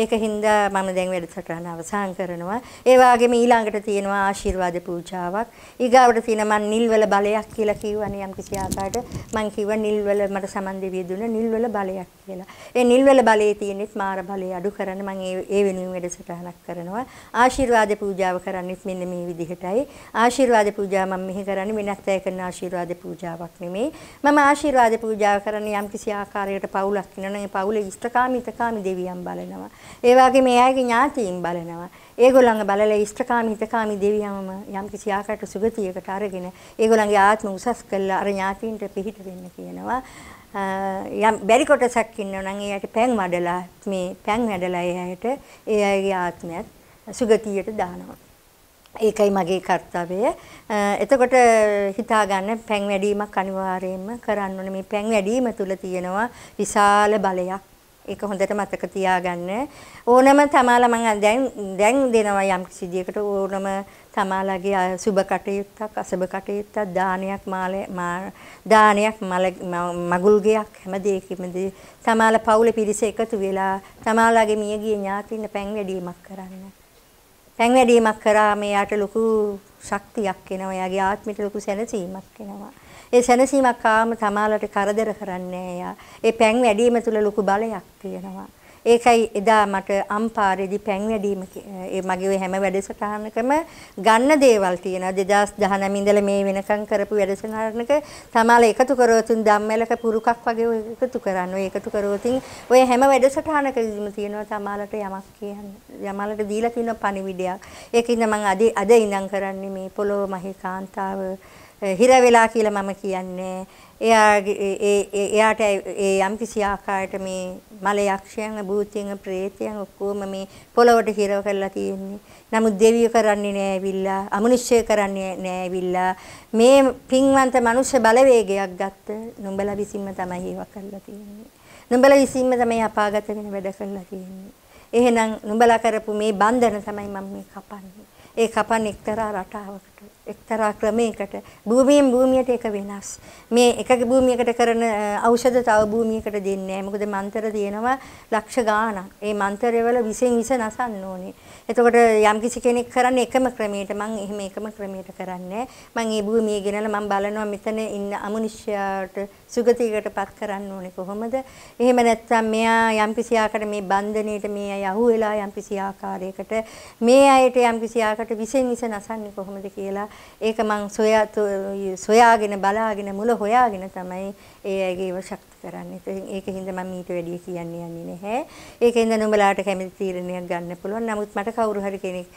ඒක හින්දා මම දැන් වැඩසටහන අවසන් කරනවා. ඒ වගේම ඊළඟට තියෙනවා ආශිර්වාද පූජාවක්. ඊගාවට තියෙන මන් නිල්වල බලයක් කියලා කියවනේ යම් කිසි ආකාරයකට මං කිව්වා නිල්වල මට සමන් දෙවිය දුන්න නිල්වල බලයක් කියලා. ඒ නිල්වල බලයේ තියෙනෙත් මාර බලය අඩු කරන්න මං ඒ ඒ වෙනුවෙන් වැඩසටහනක් කරනවා. ආශිර්වාද පූජාව කරන්නෙත් මෙන්න මේ විදිහටයි. ආශිර්වාද පූජාව මම මෙහි කරන්නේ වෙනත් අය කරන ආශිර්වාද පූජාවක් නෙමෙයි. මම ආශිර්වාද පූජාව කරන්නේ යම් කිසි ආකාරයකට පවුලක් ඉන්නවනේ පවුලේ ඉෂ්ඨකාමී ඉතකාමී දෙවියන් බලනවා. ඒ වගේ මේ අයගේ ඥාතීන් බලනවා. ඒගොල්ලන්ගේ බලලා ඉෂ්ඨකාමී හිතකාමී දෙවියන්ම යම් කිසි ආකාරයකට සුගතියකට අරගෙන ඒගොල්ලන්ගේ ආත්ම උසස් කරලා අර ඥාතීන්ට පිහිට වෙන්න කියනවා. යම් බැරි කොටසක් ඉන්නවා නම් ඒ අයට පැන් වඩලා මේ පැන් වැඩලා ඒ අයට ඒ අයගේ ආත්මයත් සුගතියට දානවා. ඒකයි මගේ කර්තව්‍යය. එතකොට හිතාගන්න පැන් වැඩිවීමක් අනිවාර්යයෙන්ම කරන්න ඕනේ. මේ පැන් වැඩිවීම තුල තියෙනවා විශාල බලයක්. ඒක හොඳට මතක තියාගන්න. ඕනම තමාලා මම දැන් දැන් දෙනවා යම් කිසි දෙයකට ඕනම තමාලාගේ සුබ කටයුත්තක් අසුබ කටයුත්තක් දානයක් මාල දානයක් මල මගුල් ගයක් හැම දෙයකින්ම තමාලා පවුල පිරිස එකතු වෙලා තමාලාගේ මියගිය ඥාතින පැන් වැඩිවීමක් කරන්න. පැන් වැඩිවීමක් කරාම එයාට ලොකු ශක්තියක් එනවා. එයාගේ ආත්මයට ලොකු සැනසීමක් එනවා. ඒ සැනසීමක් ආවම තමාලට කරදර කරන්නේ එයා. ඒ පැන් වැඩිම තුල ලොකු බලයක් තියෙනවා. ඒකයි එදා මට අම්පාරේදී පැන් වැඩිම ඒ මගේ ওই හැම වැඩසටහනකම ගන්න දේවල් තියෙනවා 2019 ඉඳලා මේ වෙනකන් කරපු වැඩසටහනක තමාලා එකතු කරවතුන් ධම්මලක පුරුකක් වගේ එකතු කරන්න ඔය එකතු කරවතුන් ඔය හැම වැඩසටහනකදීම තියෙනවා තමාලට යමක් කියන්නේ යමාලට දීලා තියෙන පණිවිඩයක් ඒකින්ද මම අද අද ඉඳන් කරන්නේ මේ පොළොව මහේ කාන්තාව හිර වෙලා කියලා මම කියන්නේ එයාගේ එයාට ඒ යම් කිසි ආකාරයට මේ මල යක්ෂයන් භූතයන් ප්‍රේතයන් ඔක්කොම මේ පොළවට හිරව කරලා තියෙන්නේ. නමුත් දෙවියෝ කරන්නේ නෑ ඇවිල්ලා, අමනුෂ්‍ය කරන්නේ නෑ ඇවිල්ලා. මේ පින්වන්ත මනුෂ්‍ය බලවේගයක් ගත්ත නුඹලා විසින්ම තමයි ඒවා කරලා තියෙන්නේ. නුඹලා විසින්ම තමයි අපාගත වෙන වැඩ කරලා තියෙන්නේ. එහෙනම් නුඹලා කරපු මේ බන්ධන තමයි මම මේ කපන්නේ. ඒ කපන්නේ එක්තරා රටාවකට. එක්තරා ක්‍රමයකට භූමියෙන් භූමියට එක වෙනස්. මේ එක භූමියකට කරන ඖෂධ තව භූමියකට දෙන්නේ නැහැ. මොකද මන්තර තියෙනවා ලක්ෂ ගාණක්. ඒ මන්තරවල 20 20 නසන්න ඕනේ. එතකොට යම් කිසි කෙනෙක් කරන්නේ එකම ක්‍රමයට මම එහෙම එකම ක්‍රමයට කරන්නේ මම මේ භූමිය ගෙනලා මම බලනවා මෙතන ඉන්න අමනුෂ්‍යයාට සුගතියකටපත් කරන්න ඕනේ කොහොමද? එහෙම නැත්නම් මෙයා යම් කිසි ආකාරයකට මේ බන්ධණයට මේ අය අහු වෙලා යම් කිසි ආකාරයකට මේ අයට යම් කිසි ආකාරයකට 20 20 නසන්නේ කොහොමද කියලා ඒක මං සොයා සොයාගෙන බලාගෙන මුල හොයාගෙන තමයි ඒ අයගේ ඒව ශක්ති කරන්නේ. ඉතින් ඒකින්ද මම ඊට වැඩිය කියන්න යන්නේ නැහැ. ඒකින්ද නුඹලාට කැමති තීරණයක් ගන්න පුළුවන්. නමුත් මට කවුරු හරි කෙනෙක්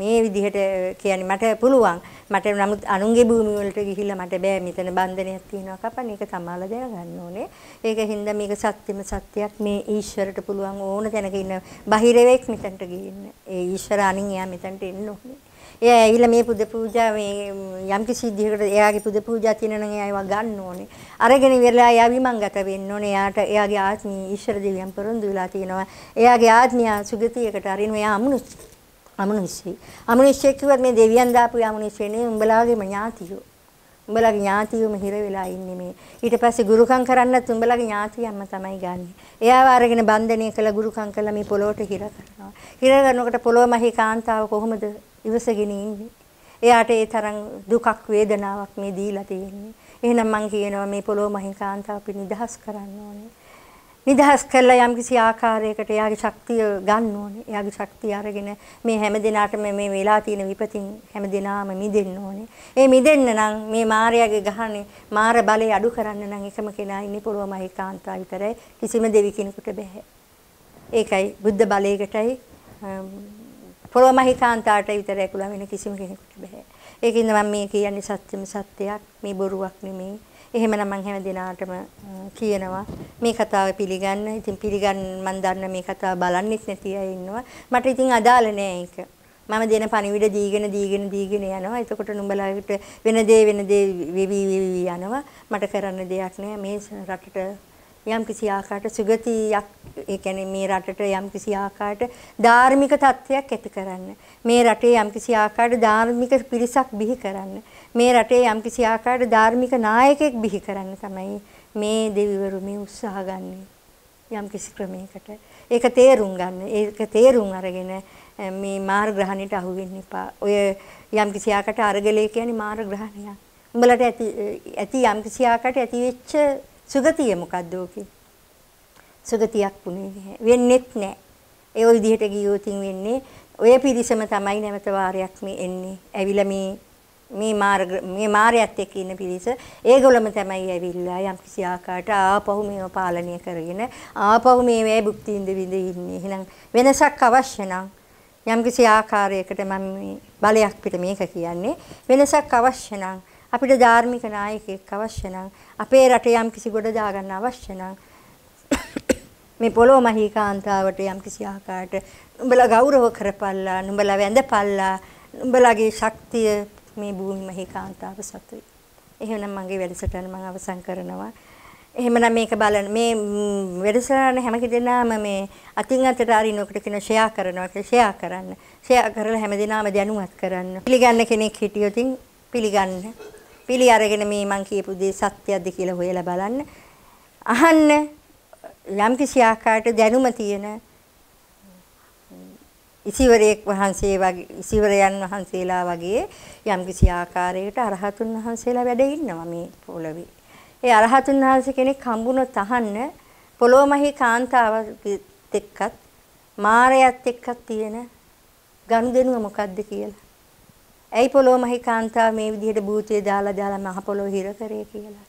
මේ විදිහට කියන්නේ මට පුළුවන්. මට නමුත් අනුන්ගේ භූමිය වලට ගිහිල්ලා මට බෑ මෙතන බන්ධනයක් තියෙනවා කපන්න. ඒක සමාලා දෑ ගන්න ඕනේ. ඒකින්ද මේක සත්‍යම සත්‍යයක් මේ ඊශ්වරට පුළුවන් ඕන තැනක ඉන්න බහිරවෙක් මෙතනට ගිහින්. ඒ ඊශ්වර අනින් එයා මෙතනට එන්න ඕනේ. එයා ඇවිල්ලා මේ පුද පූජා මේ යම් කිසි විදිහකට එයාගේ පුද පූජා තියෙන නම් එයා ඒවා ගන්න ඕනේ. අරගෙන ඉවරලා එයා විමංගත වෙන්න ඕනේ. එයාට එයාගේ ආත්මී ඊශ්වර දෙවියන් පොරොන්දු වෙලා තියෙනවා. එයාගේ ආත්මියා සුගතියකට අරිනවා. එයා අමනුෂ්‍ය. අමනුෂ්‍යයි. අමනුෂ්‍ය කිව්වත් මේ දෙවියන් දාපු අමනුෂ්‍ය නේ උඹලාගේම ඥාතියෝ. උඹලගේ ඥාතියෝම හිර වෙලා ඉන්නේ මේ. ඊට පස්සේ ගුරුකම් කරන්නත් උඹලගේ ඥාතියම්ම තමයි ගන්නෙ. එයාව අරගෙන බන්ධනය කළ ගුරුකම් කළා මේ පොළොවට හිර කරනවා. හිර කරනකොට පොළොව මහේ කාන්තාව කොහොමද ඉවසගෙන ඉන්නේ. එයාට ඒ තරම් දුකක් වේදනාවක් මේ දීලා තියෙන්නේ. එහෙනම් මම කියනවා මේ පොළොව මහින්කාන්තාව අපි නිදහස් කරන්න ඕනේ. නිදහස් කළා යම් කිසි ආකාරයකට එයාගේ ශක්තිය ගන්න ඕනේ. එයාගේ ශක්තිය අරගෙන මේ හැම දිනාටම මේ වෙලා තියෙන විපතින් හැම දිනාම මිදෙන්න ඕනේ. ඒ මිදෙන්න නම් මේ මායාවේ ගහන්නේ මාර බලය අඩු කරන්න නම් එකම කෙනා ඉන්නේ පොළොව මහින්කාන්තාව විතරයි. කිසිම දෙවි කෙනෙකුට බෑ. ඒකයි බුද්ධ බලයකටයි පොළොව මහිකාන්තාට විතර ඇකුලා වෙන කිසිම කෙනෙකුට බෑ. ඒකින්ද මම මේ කියන්නේ සත්‍යම සත්‍යයක්, මේ බොරුවක් නෙමෙයි. එහෙමනම් මම හැම දිනාටම කියනවා මේ කතාව පිළිගන්න. ඉතින් පිළිගන්න මම දන්න මේ කතාව බලන්නෙත් නැති අය ඉන්නවා. මට ඉතින් අදාළ නෑ ඒක. මම දෙන පණිවිඩ දීගෙන දීගෙන දීගෙන යනවා. එතකොට නුඹලාට වෙන දේ වෙන දේ වෙවි වෙවි යනවා. මට කරන්න දෙයක් නෑ. මේ රටට යම් කිසි ආකාරයකට සුගතියක් ඒ කියන්නේ මේ රටට යම්කිසි ආකාරයකට ධාර්මික තත්ත්වයක් ඇති කරන්න. මේ රටේ යම්කිසි ආකාරයකට ධාර්මික පිරිසක් බිහි කරන්න. මේ රටේ යම්කිසි ආකාරයකට ධාර්මික නායකයෙක් බිහි කරන්න තමයි මේ දෙවිවරු මේ උත්සාහ ගන්නේ. යම්කිසි ක්‍රමයකට. ඒක තේරුම් ගන්න. ඒක තේරුම් අරගෙන මේ මාර්ග්‍රහණයට අහු වෙන්න එපා. ඔය යම්කිසි ආකාරයකට අරගලේ කියන්නේ මාර්ග්‍රහණයක්. උඹලට ඇති ඇති යම්කිසි ආකාරයකට ඇති වෙච්ච සුගතිය මොකද්ද ඕකේ? සුගතියක් වුණේ වෙන්නෙත් නැහැ. ඒ ওই විදිහට ගියොත් වෙන්නේ ඔය පිරිසම තමයි නැවත වාරයක් මේ එන්නේ. ඇවිල්ලා මේ මේ මාර්ග මේ මාර්යත් එක්ක ඉන්න පිරිස ඒගොල්ලම තමයි ඇවිල්ලා යම් කිසි ආකාරයට ආපහු මේව පාලනය කරගෙන ආපහු මේවැයි භුක්ති විඳ විඳ ඉන්නේ. එහෙනම් වෙනසක් අවශ්‍ය නම් යම් කිසි ආකාරයකට මම මේ බලයක් පිට මේක කියන්නේ වෙනසක් අවශ්‍ය නම් අපිට ධාර්මික නායකයෙක් අවශ්‍ය නම් අපේ රට යම් කිසි ගොඩ දාගන්න අවශ්‍ය නම් මේ පොළොව මහී කාන්තාවට යම්කිසි ආකාරයකට උඹලා ගෞරව කරපල්ලා උඹලා වැඳපල්ලා උඹලාගේ ශක්තිය මේ භූමි මහී කාන්තාව සතුයි එහෙනම් මගේ වැඩසටහන මම අවසන් කරනවා එහෙමනම් මේක බලන්න මේ වැඩසටහන හැම කෙනාම මේ අතින් අතට අරිනකොට කියන ෂෙයා කරනවා කියලා ෂෙයා කරන්න. ෂෙයා කරලා හැම දිනම දැනුවත් කරන්න. පිළිගන්න කෙනෙක් හිටියොත් පිළිගන්න. පිළි අරගෙන මේ මං කියපු දේ සත්‍යද කියලා හොයලා බලන්න. අහන්න යම්කිසි ආකාරයට දැනුම තියෙන ඉසිවරයෙක් වහන්සේ වගේ ඉසිවරයන් වහන්සේලා වගේ යම්කිසි ආකාරයකට අරහතුන් වහන්සේලා වැඩ ඉන්නවා මේ පොළවේ. ඒ අරහතුන් වහන්සේ කෙනෙක් හම්බුනොත් අහන්න පොළොමහි කාන්තාවක් එක්කත් මාරයත් එක්කත් තියෙන ගනුදෙනුව මොකද්ද කියලා. ඇයි පොළොමහි කාන්තාව මේ විදිහට භූතය දාලා දාලා මහ පොළොව හිර කරේ කියලා.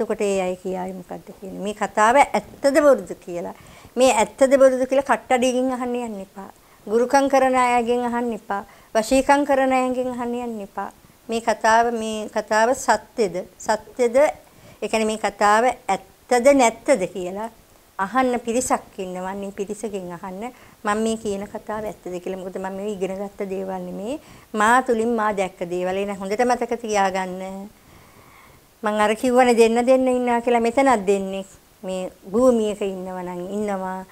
එතකොට ඒ අය කියාවේ මොකද්ද කියන්නේ මේ කතාව ඇත්තද බොරුද කියලා. මේ ඇත්තද බොරුද කියලා කට්ටඩියකින් අහන්න යන්න එපා. ගුරුකම් කරන අයගෙන් අහන්න එපා. වශීකම් කරන අයගෙන් අහන්න යන්න එපා. මේ කතාව මේ කතාව සත්‍යද? සත්‍යද? ඒ කියන්නේ මේ කතාව ඇත්තද නැත්තද කියලා අහන්න පිරිසක් ඉන්නවා. මේ පිරිසකින් අහන්න මම මේ කියන කතාව ඇත්තද කියලා. මොකද මම මේ ඉගෙනගත්ත දේවල් නෙමේ. මා තුලින් මා දැක්ක දේවල්. ඒ න හොඳට මතක තියාගන්න. මම අර කිව්වනේ දෙන්න දෙන්න ඉන්නවා කියලා මෙතනක් දෙන්නේ. මේ භූමියක ඉන්නවනම් ඉන්නවා.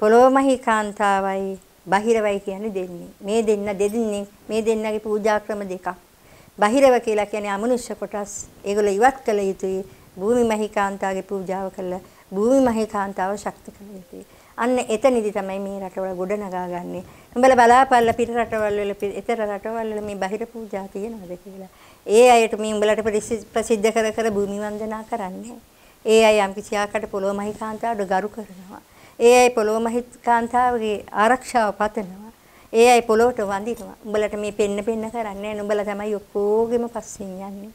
පොළොමහි කාන්තාවයි බහිරවයි කියන්නේ දෙන්නේ. මේ දෙන්න දෙදින්නේ මේ දෙන්නගේ පූජා ක්‍රම දෙකක්. බහිරව කියලා කියන්නේ අමනුෂ්‍ය කොටස්. ඒගොල්ලෝ ඉවත් කළ යුතුයි. භූමි මහිකාන්තාවගේ පූජාව කළා. භූමි මහිකාන්තාව ශක්ති කළ යුතුයි. අන්න එතනදි තමයි මේ රටවල ගොඩනගාගන්නේ. උඹලා බලාපල්ලා පිට රටවල් වල පිට රටවල් වල මේ බහිර පූජා තියනවාද කියලා. ඒ අයට මේ උඹලට ප්‍රසිද්ධ කර කර භූමි වන්දනා කරන්නේ. ඒ අය යම් කිසි ආකාරයකට පොළොව මහිකාන්තාවට ගරු කරනවා. ඒ අය පොළොව මහිකාන්තාවගේ ආරක්ෂාව පතනවා. ඒ අය පොළොවට වඳිනවා. උඹලට මේ පෙන්න පෙන්න කරන්නේ උඹලා තමයි ඔක්කොගෙම පස්සෙන් යන්නේ.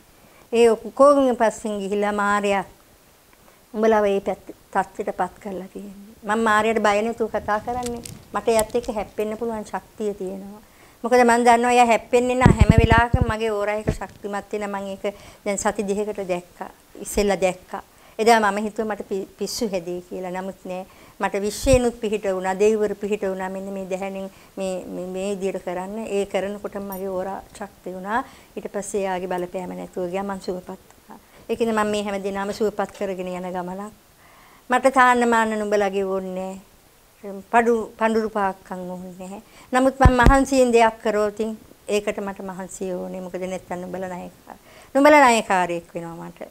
ඒ ඔක්කොගෙම පස්සෙන් ගිහිලා මාර්යා උඹලා මේ තත්ත්වයටපත් කරලා තියෙන්නේ. මම මාර්යාට බය නැතුව කතා කරන්නේ. මට එයත් එක්ක හැප්පෙන්න පුළුවන් ශක්තිය තියෙනවා. මොකද මම දන්නවා එයා හැප්පෙන්නේ නැහැ හැම වෙලාවකම මගේ ඕරා එක ශක්තිමත් වෙන මම ඒක දැන් සති දෙකකට දැක්කා ඉස්සෙල්ලා දැක්කා එදා මම හිතුවා මට පිස්සු හැදේ කියලා නමුත් නෑ මට විශ්වේනුත් පිහිට වුණා දෙවිවරු පිහිට වුණා මෙන්න මේ දැහැණින් මේ මේ විදියට කරන්න ඒ කරනකොට මගේ ඕරා ශක්ති වුණා ඊට පස්සේ එයාගේ බලපෑම නැතුව ගියා මං සුවපත් වුණා ඒකිනේ මම මේ හැමදේම සුවපත් කරගෙන යන ගමනක් මට තාන්න මාන්න නුඹලගේ ඕන්නේ නෑ පඩු පඳුරු පාක්කම් වුනේ නැහැ. නමුත් මම මහන්සියෙන් දෙයක් කරොත් ඒකට මට මහන්සිය ඕනේ. මොකද නැත්නම් නුඹලා නැහැ. නුඹලා නායකාරයෙක් වෙනවා මට.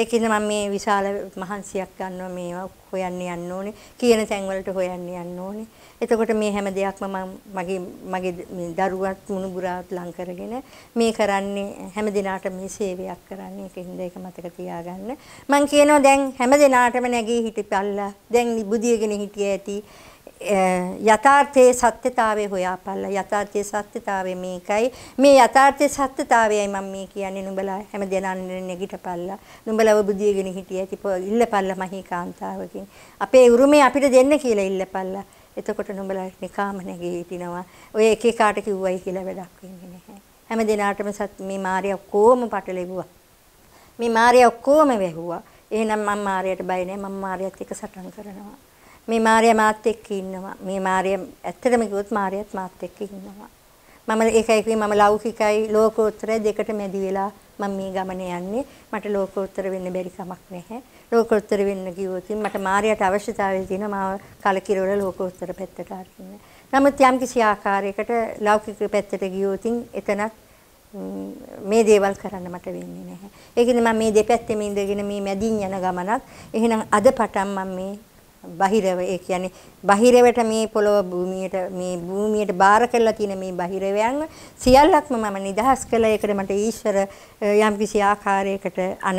ඒකින්ද මම මේ විශාල මහන්සියක් ගන්නවා මේවා හොයන්න යන්න ඕනේ කියන තැන් වලට හොයන්න යන්න ඕනේ. එතකොට මේ හැම දෙයක්ම මම මගේ මගේ දරුවත් මුණුබුරාත් ලං කරගෙන මේ කරන්නේ හැම දිනාට මේ සේවයක් කරන්නේ ඒකින්ද ඒක මතක තියාගන්න. මම කියනවා දැන් හැම දිනාටම නැගී හිටපල්ලා. දැන් බුදියගෙන හිටිය ඇති. යථාර්ථයේ සත්‍යතාවය හොයාපල්ලා යථාර්ථයේ සත්‍යතාවය මේකයි මේ යථාර්ථයේ සත්‍යතාවයයි මම මේ කියන්නේ නුඹලා හැම දෙනාන්නේ නැගිටපල්ලා නුඹලව බුදියගෙන හිටිය ඇති ඉල්ලපල්ලා මහීකාන්තාවකින් අපේ උරුමය අපිට දෙන්න කියලා ඉල්ලපල්ලා එතකොට නුඹලා නිකාම නැගී හිටිනවා ඔය එක එකාට කිව්වයි කියලා වැඩක් වෙන්නේ නැහැ හැම දිනාටම මේ මාර්ය ඔක්කොම පටලෙවුවා මේ මාර්ය ඔක්කොම වැහුවා එහෙනම් මම මාර්යට බය නැහැ මම මාර්යත් එක්ක සටන් කරනවා මේ මාර්යා මාත් එක්ක ඉන්නවා. මේ මාර්යා ඇත්තටම කිව්වොත් මාර්යාත් මාත් එක්ක ඉන්නවා. මම ඒකයි කිව්වේ මම ලෞකිකයි ලෝකෝත්තරයි දෙකට මැදි වෙලා මම මේ ගමන යන්නේ. මට ලෝකෝත්තර වෙන්න බැරි කමක් නැහැ. ලෝකෝත්තර වෙන්න කිව්වොත් මට මාර්යාට අවශ්‍යතාවය තියෙනවා මාව කලකිරවල ලෝකෝත්තර පැත්තට අරින්න. නමුත් යම් කිසි ආකාරයකට ලෞකික පැත්තට ගියොත් එතනත් මේ දේවල් කරන්න මට වෙන්නේ නැහැ. ඒ කියන්නේ මම මේ දෙපැත්තෙම ඉඳගෙන මේ මැදින් යන ගමනක් එහෙනම් අද පටන් මම මේ බහිරව ඒ කියන්නේ බහිරවට මේ පොළොව භූමියට මේ භූමියට බාර කරලා තියෙන මේ බහිරවයන් සියල්ලක්ම මම නිදහස් කළා. ඒකට මට ඊශ්වර යම්කිසි ආකාරයකට අන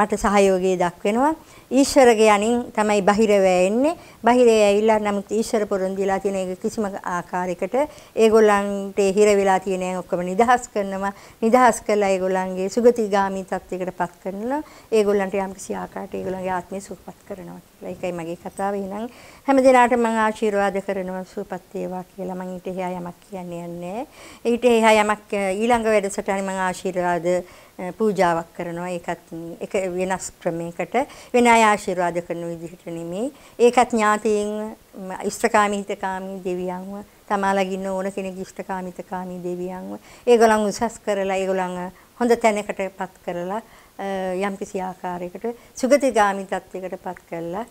මට සහයෝගය දක්වනවා. ඊශ්වරගේ යනින් තමයි බහිරව එන්නේ. බහිරේ ඇවිල්ලා නමුත් ඊශ්වර පොරොන්දුලා තියෙන එක කිසිම ආකාරයකට ඒගොල්ලන්ට හිර වෙලා තියෙන ඔක්කොම නිදහස් කරනවා. නිදහස් කළා ඒගොල්ලන්ගේ සුගතිගාමී තත්ත්වයකට පත් කරනවා. ඒගොල්ලන්ට යම්කිසි ආකාරයකට ඒගොල්ලන්ගේ ආත්මය සුවපත් කරනවා කියලා. ඒකයි මගේ කතාව. එහෙනම් හැම දිනාටම මම ආශිර්වාද කරනවා සුවපත් වේවා කියලා. මම ඊට එහා යමක් කියන්නේ නැහැ. ඊට එහා යමක් ඊළඟ වැඩසටහනේ මම ආශිර්වාද පූජාවක් කරනවා. ඒකත් එක වෙනස් ක්‍රමයකට වෙන අය ආය ආශිර්වාද කරන විදිහට නෙමෙයි. ඒකත් ඥාතීන් ඉෂ්ඨකාමී හිතකාමී දෙවියන්ව තමාලග ඉන්න ඕන කෙනෙක් ඉෂ්ඨකාමිතකාමී දෙවියන්ව ඒගොල්ලන් උසස් කරලා ඒගොල්ලන් හොඳ තැනකටපත් කරලා යම්කිසි ආකාරයකට සුගතිගාමී තත්වයකටපත් කරලා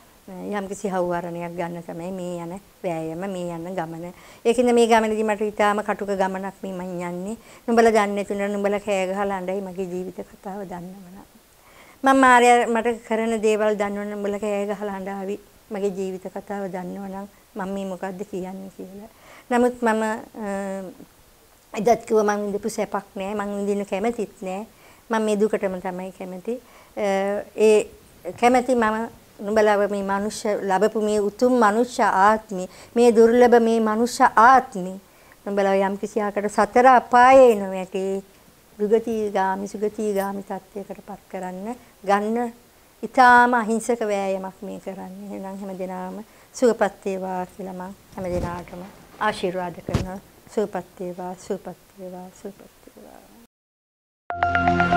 යම්කිසි හවුවරණයක් ගන්න තමයි මේ යන වෑයම මේ යන ගමන. ඒකින්ද මේ ගමනේදී මට ඊටාම කටුක ගමනක් මේ මං යන්නේ. නුඹලා දන්නේ තුන නුඹලා කෑ ගහලා අඬයි මගේ ජීවිත කතාව දන්නවනම්. මම මාර්යා මට කරන දේවල් දන්නවනම් උඹලා කෑ ගහලා අඬාවි. මගේ ජීවිත කතාව දන්නවනම් මම මේ මොකද්ද කියන්නේ කියලා. නමුත් මම එදත් කිව්ව මම ඉඳපු සැපක් නෑ. මම ඉඳින්න කැමතිත් නෑ. මම මේ දුකටම තමයි කැමති. ඒ කැමැති මම නුඹලාව මේ මනුෂ්‍ය ලැබපු මේ උතුම් මනුෂ්‍ය ආත්මි මේ දුර්ලභ මේ මනුෂ්‍ය ආත්මි නුඹලා යම් කිසි ආකාරයකට සතර අපායේ නොවැටේ දුගතිගාමි සුගතිගාමි තත්ත්වයකට පත් කරන්න ගන්න ඊටාම අහිංසක වෑයමක් මේ කරන්නේ. එහෙනම් හැම දිනාම සුවපත් වේවා කියලා මම හැම දිනාටම ආශිර්වාද කරනවා. සුවපත් වේවා සුවපත් වේවා සුවපත් වේවා. Thank you.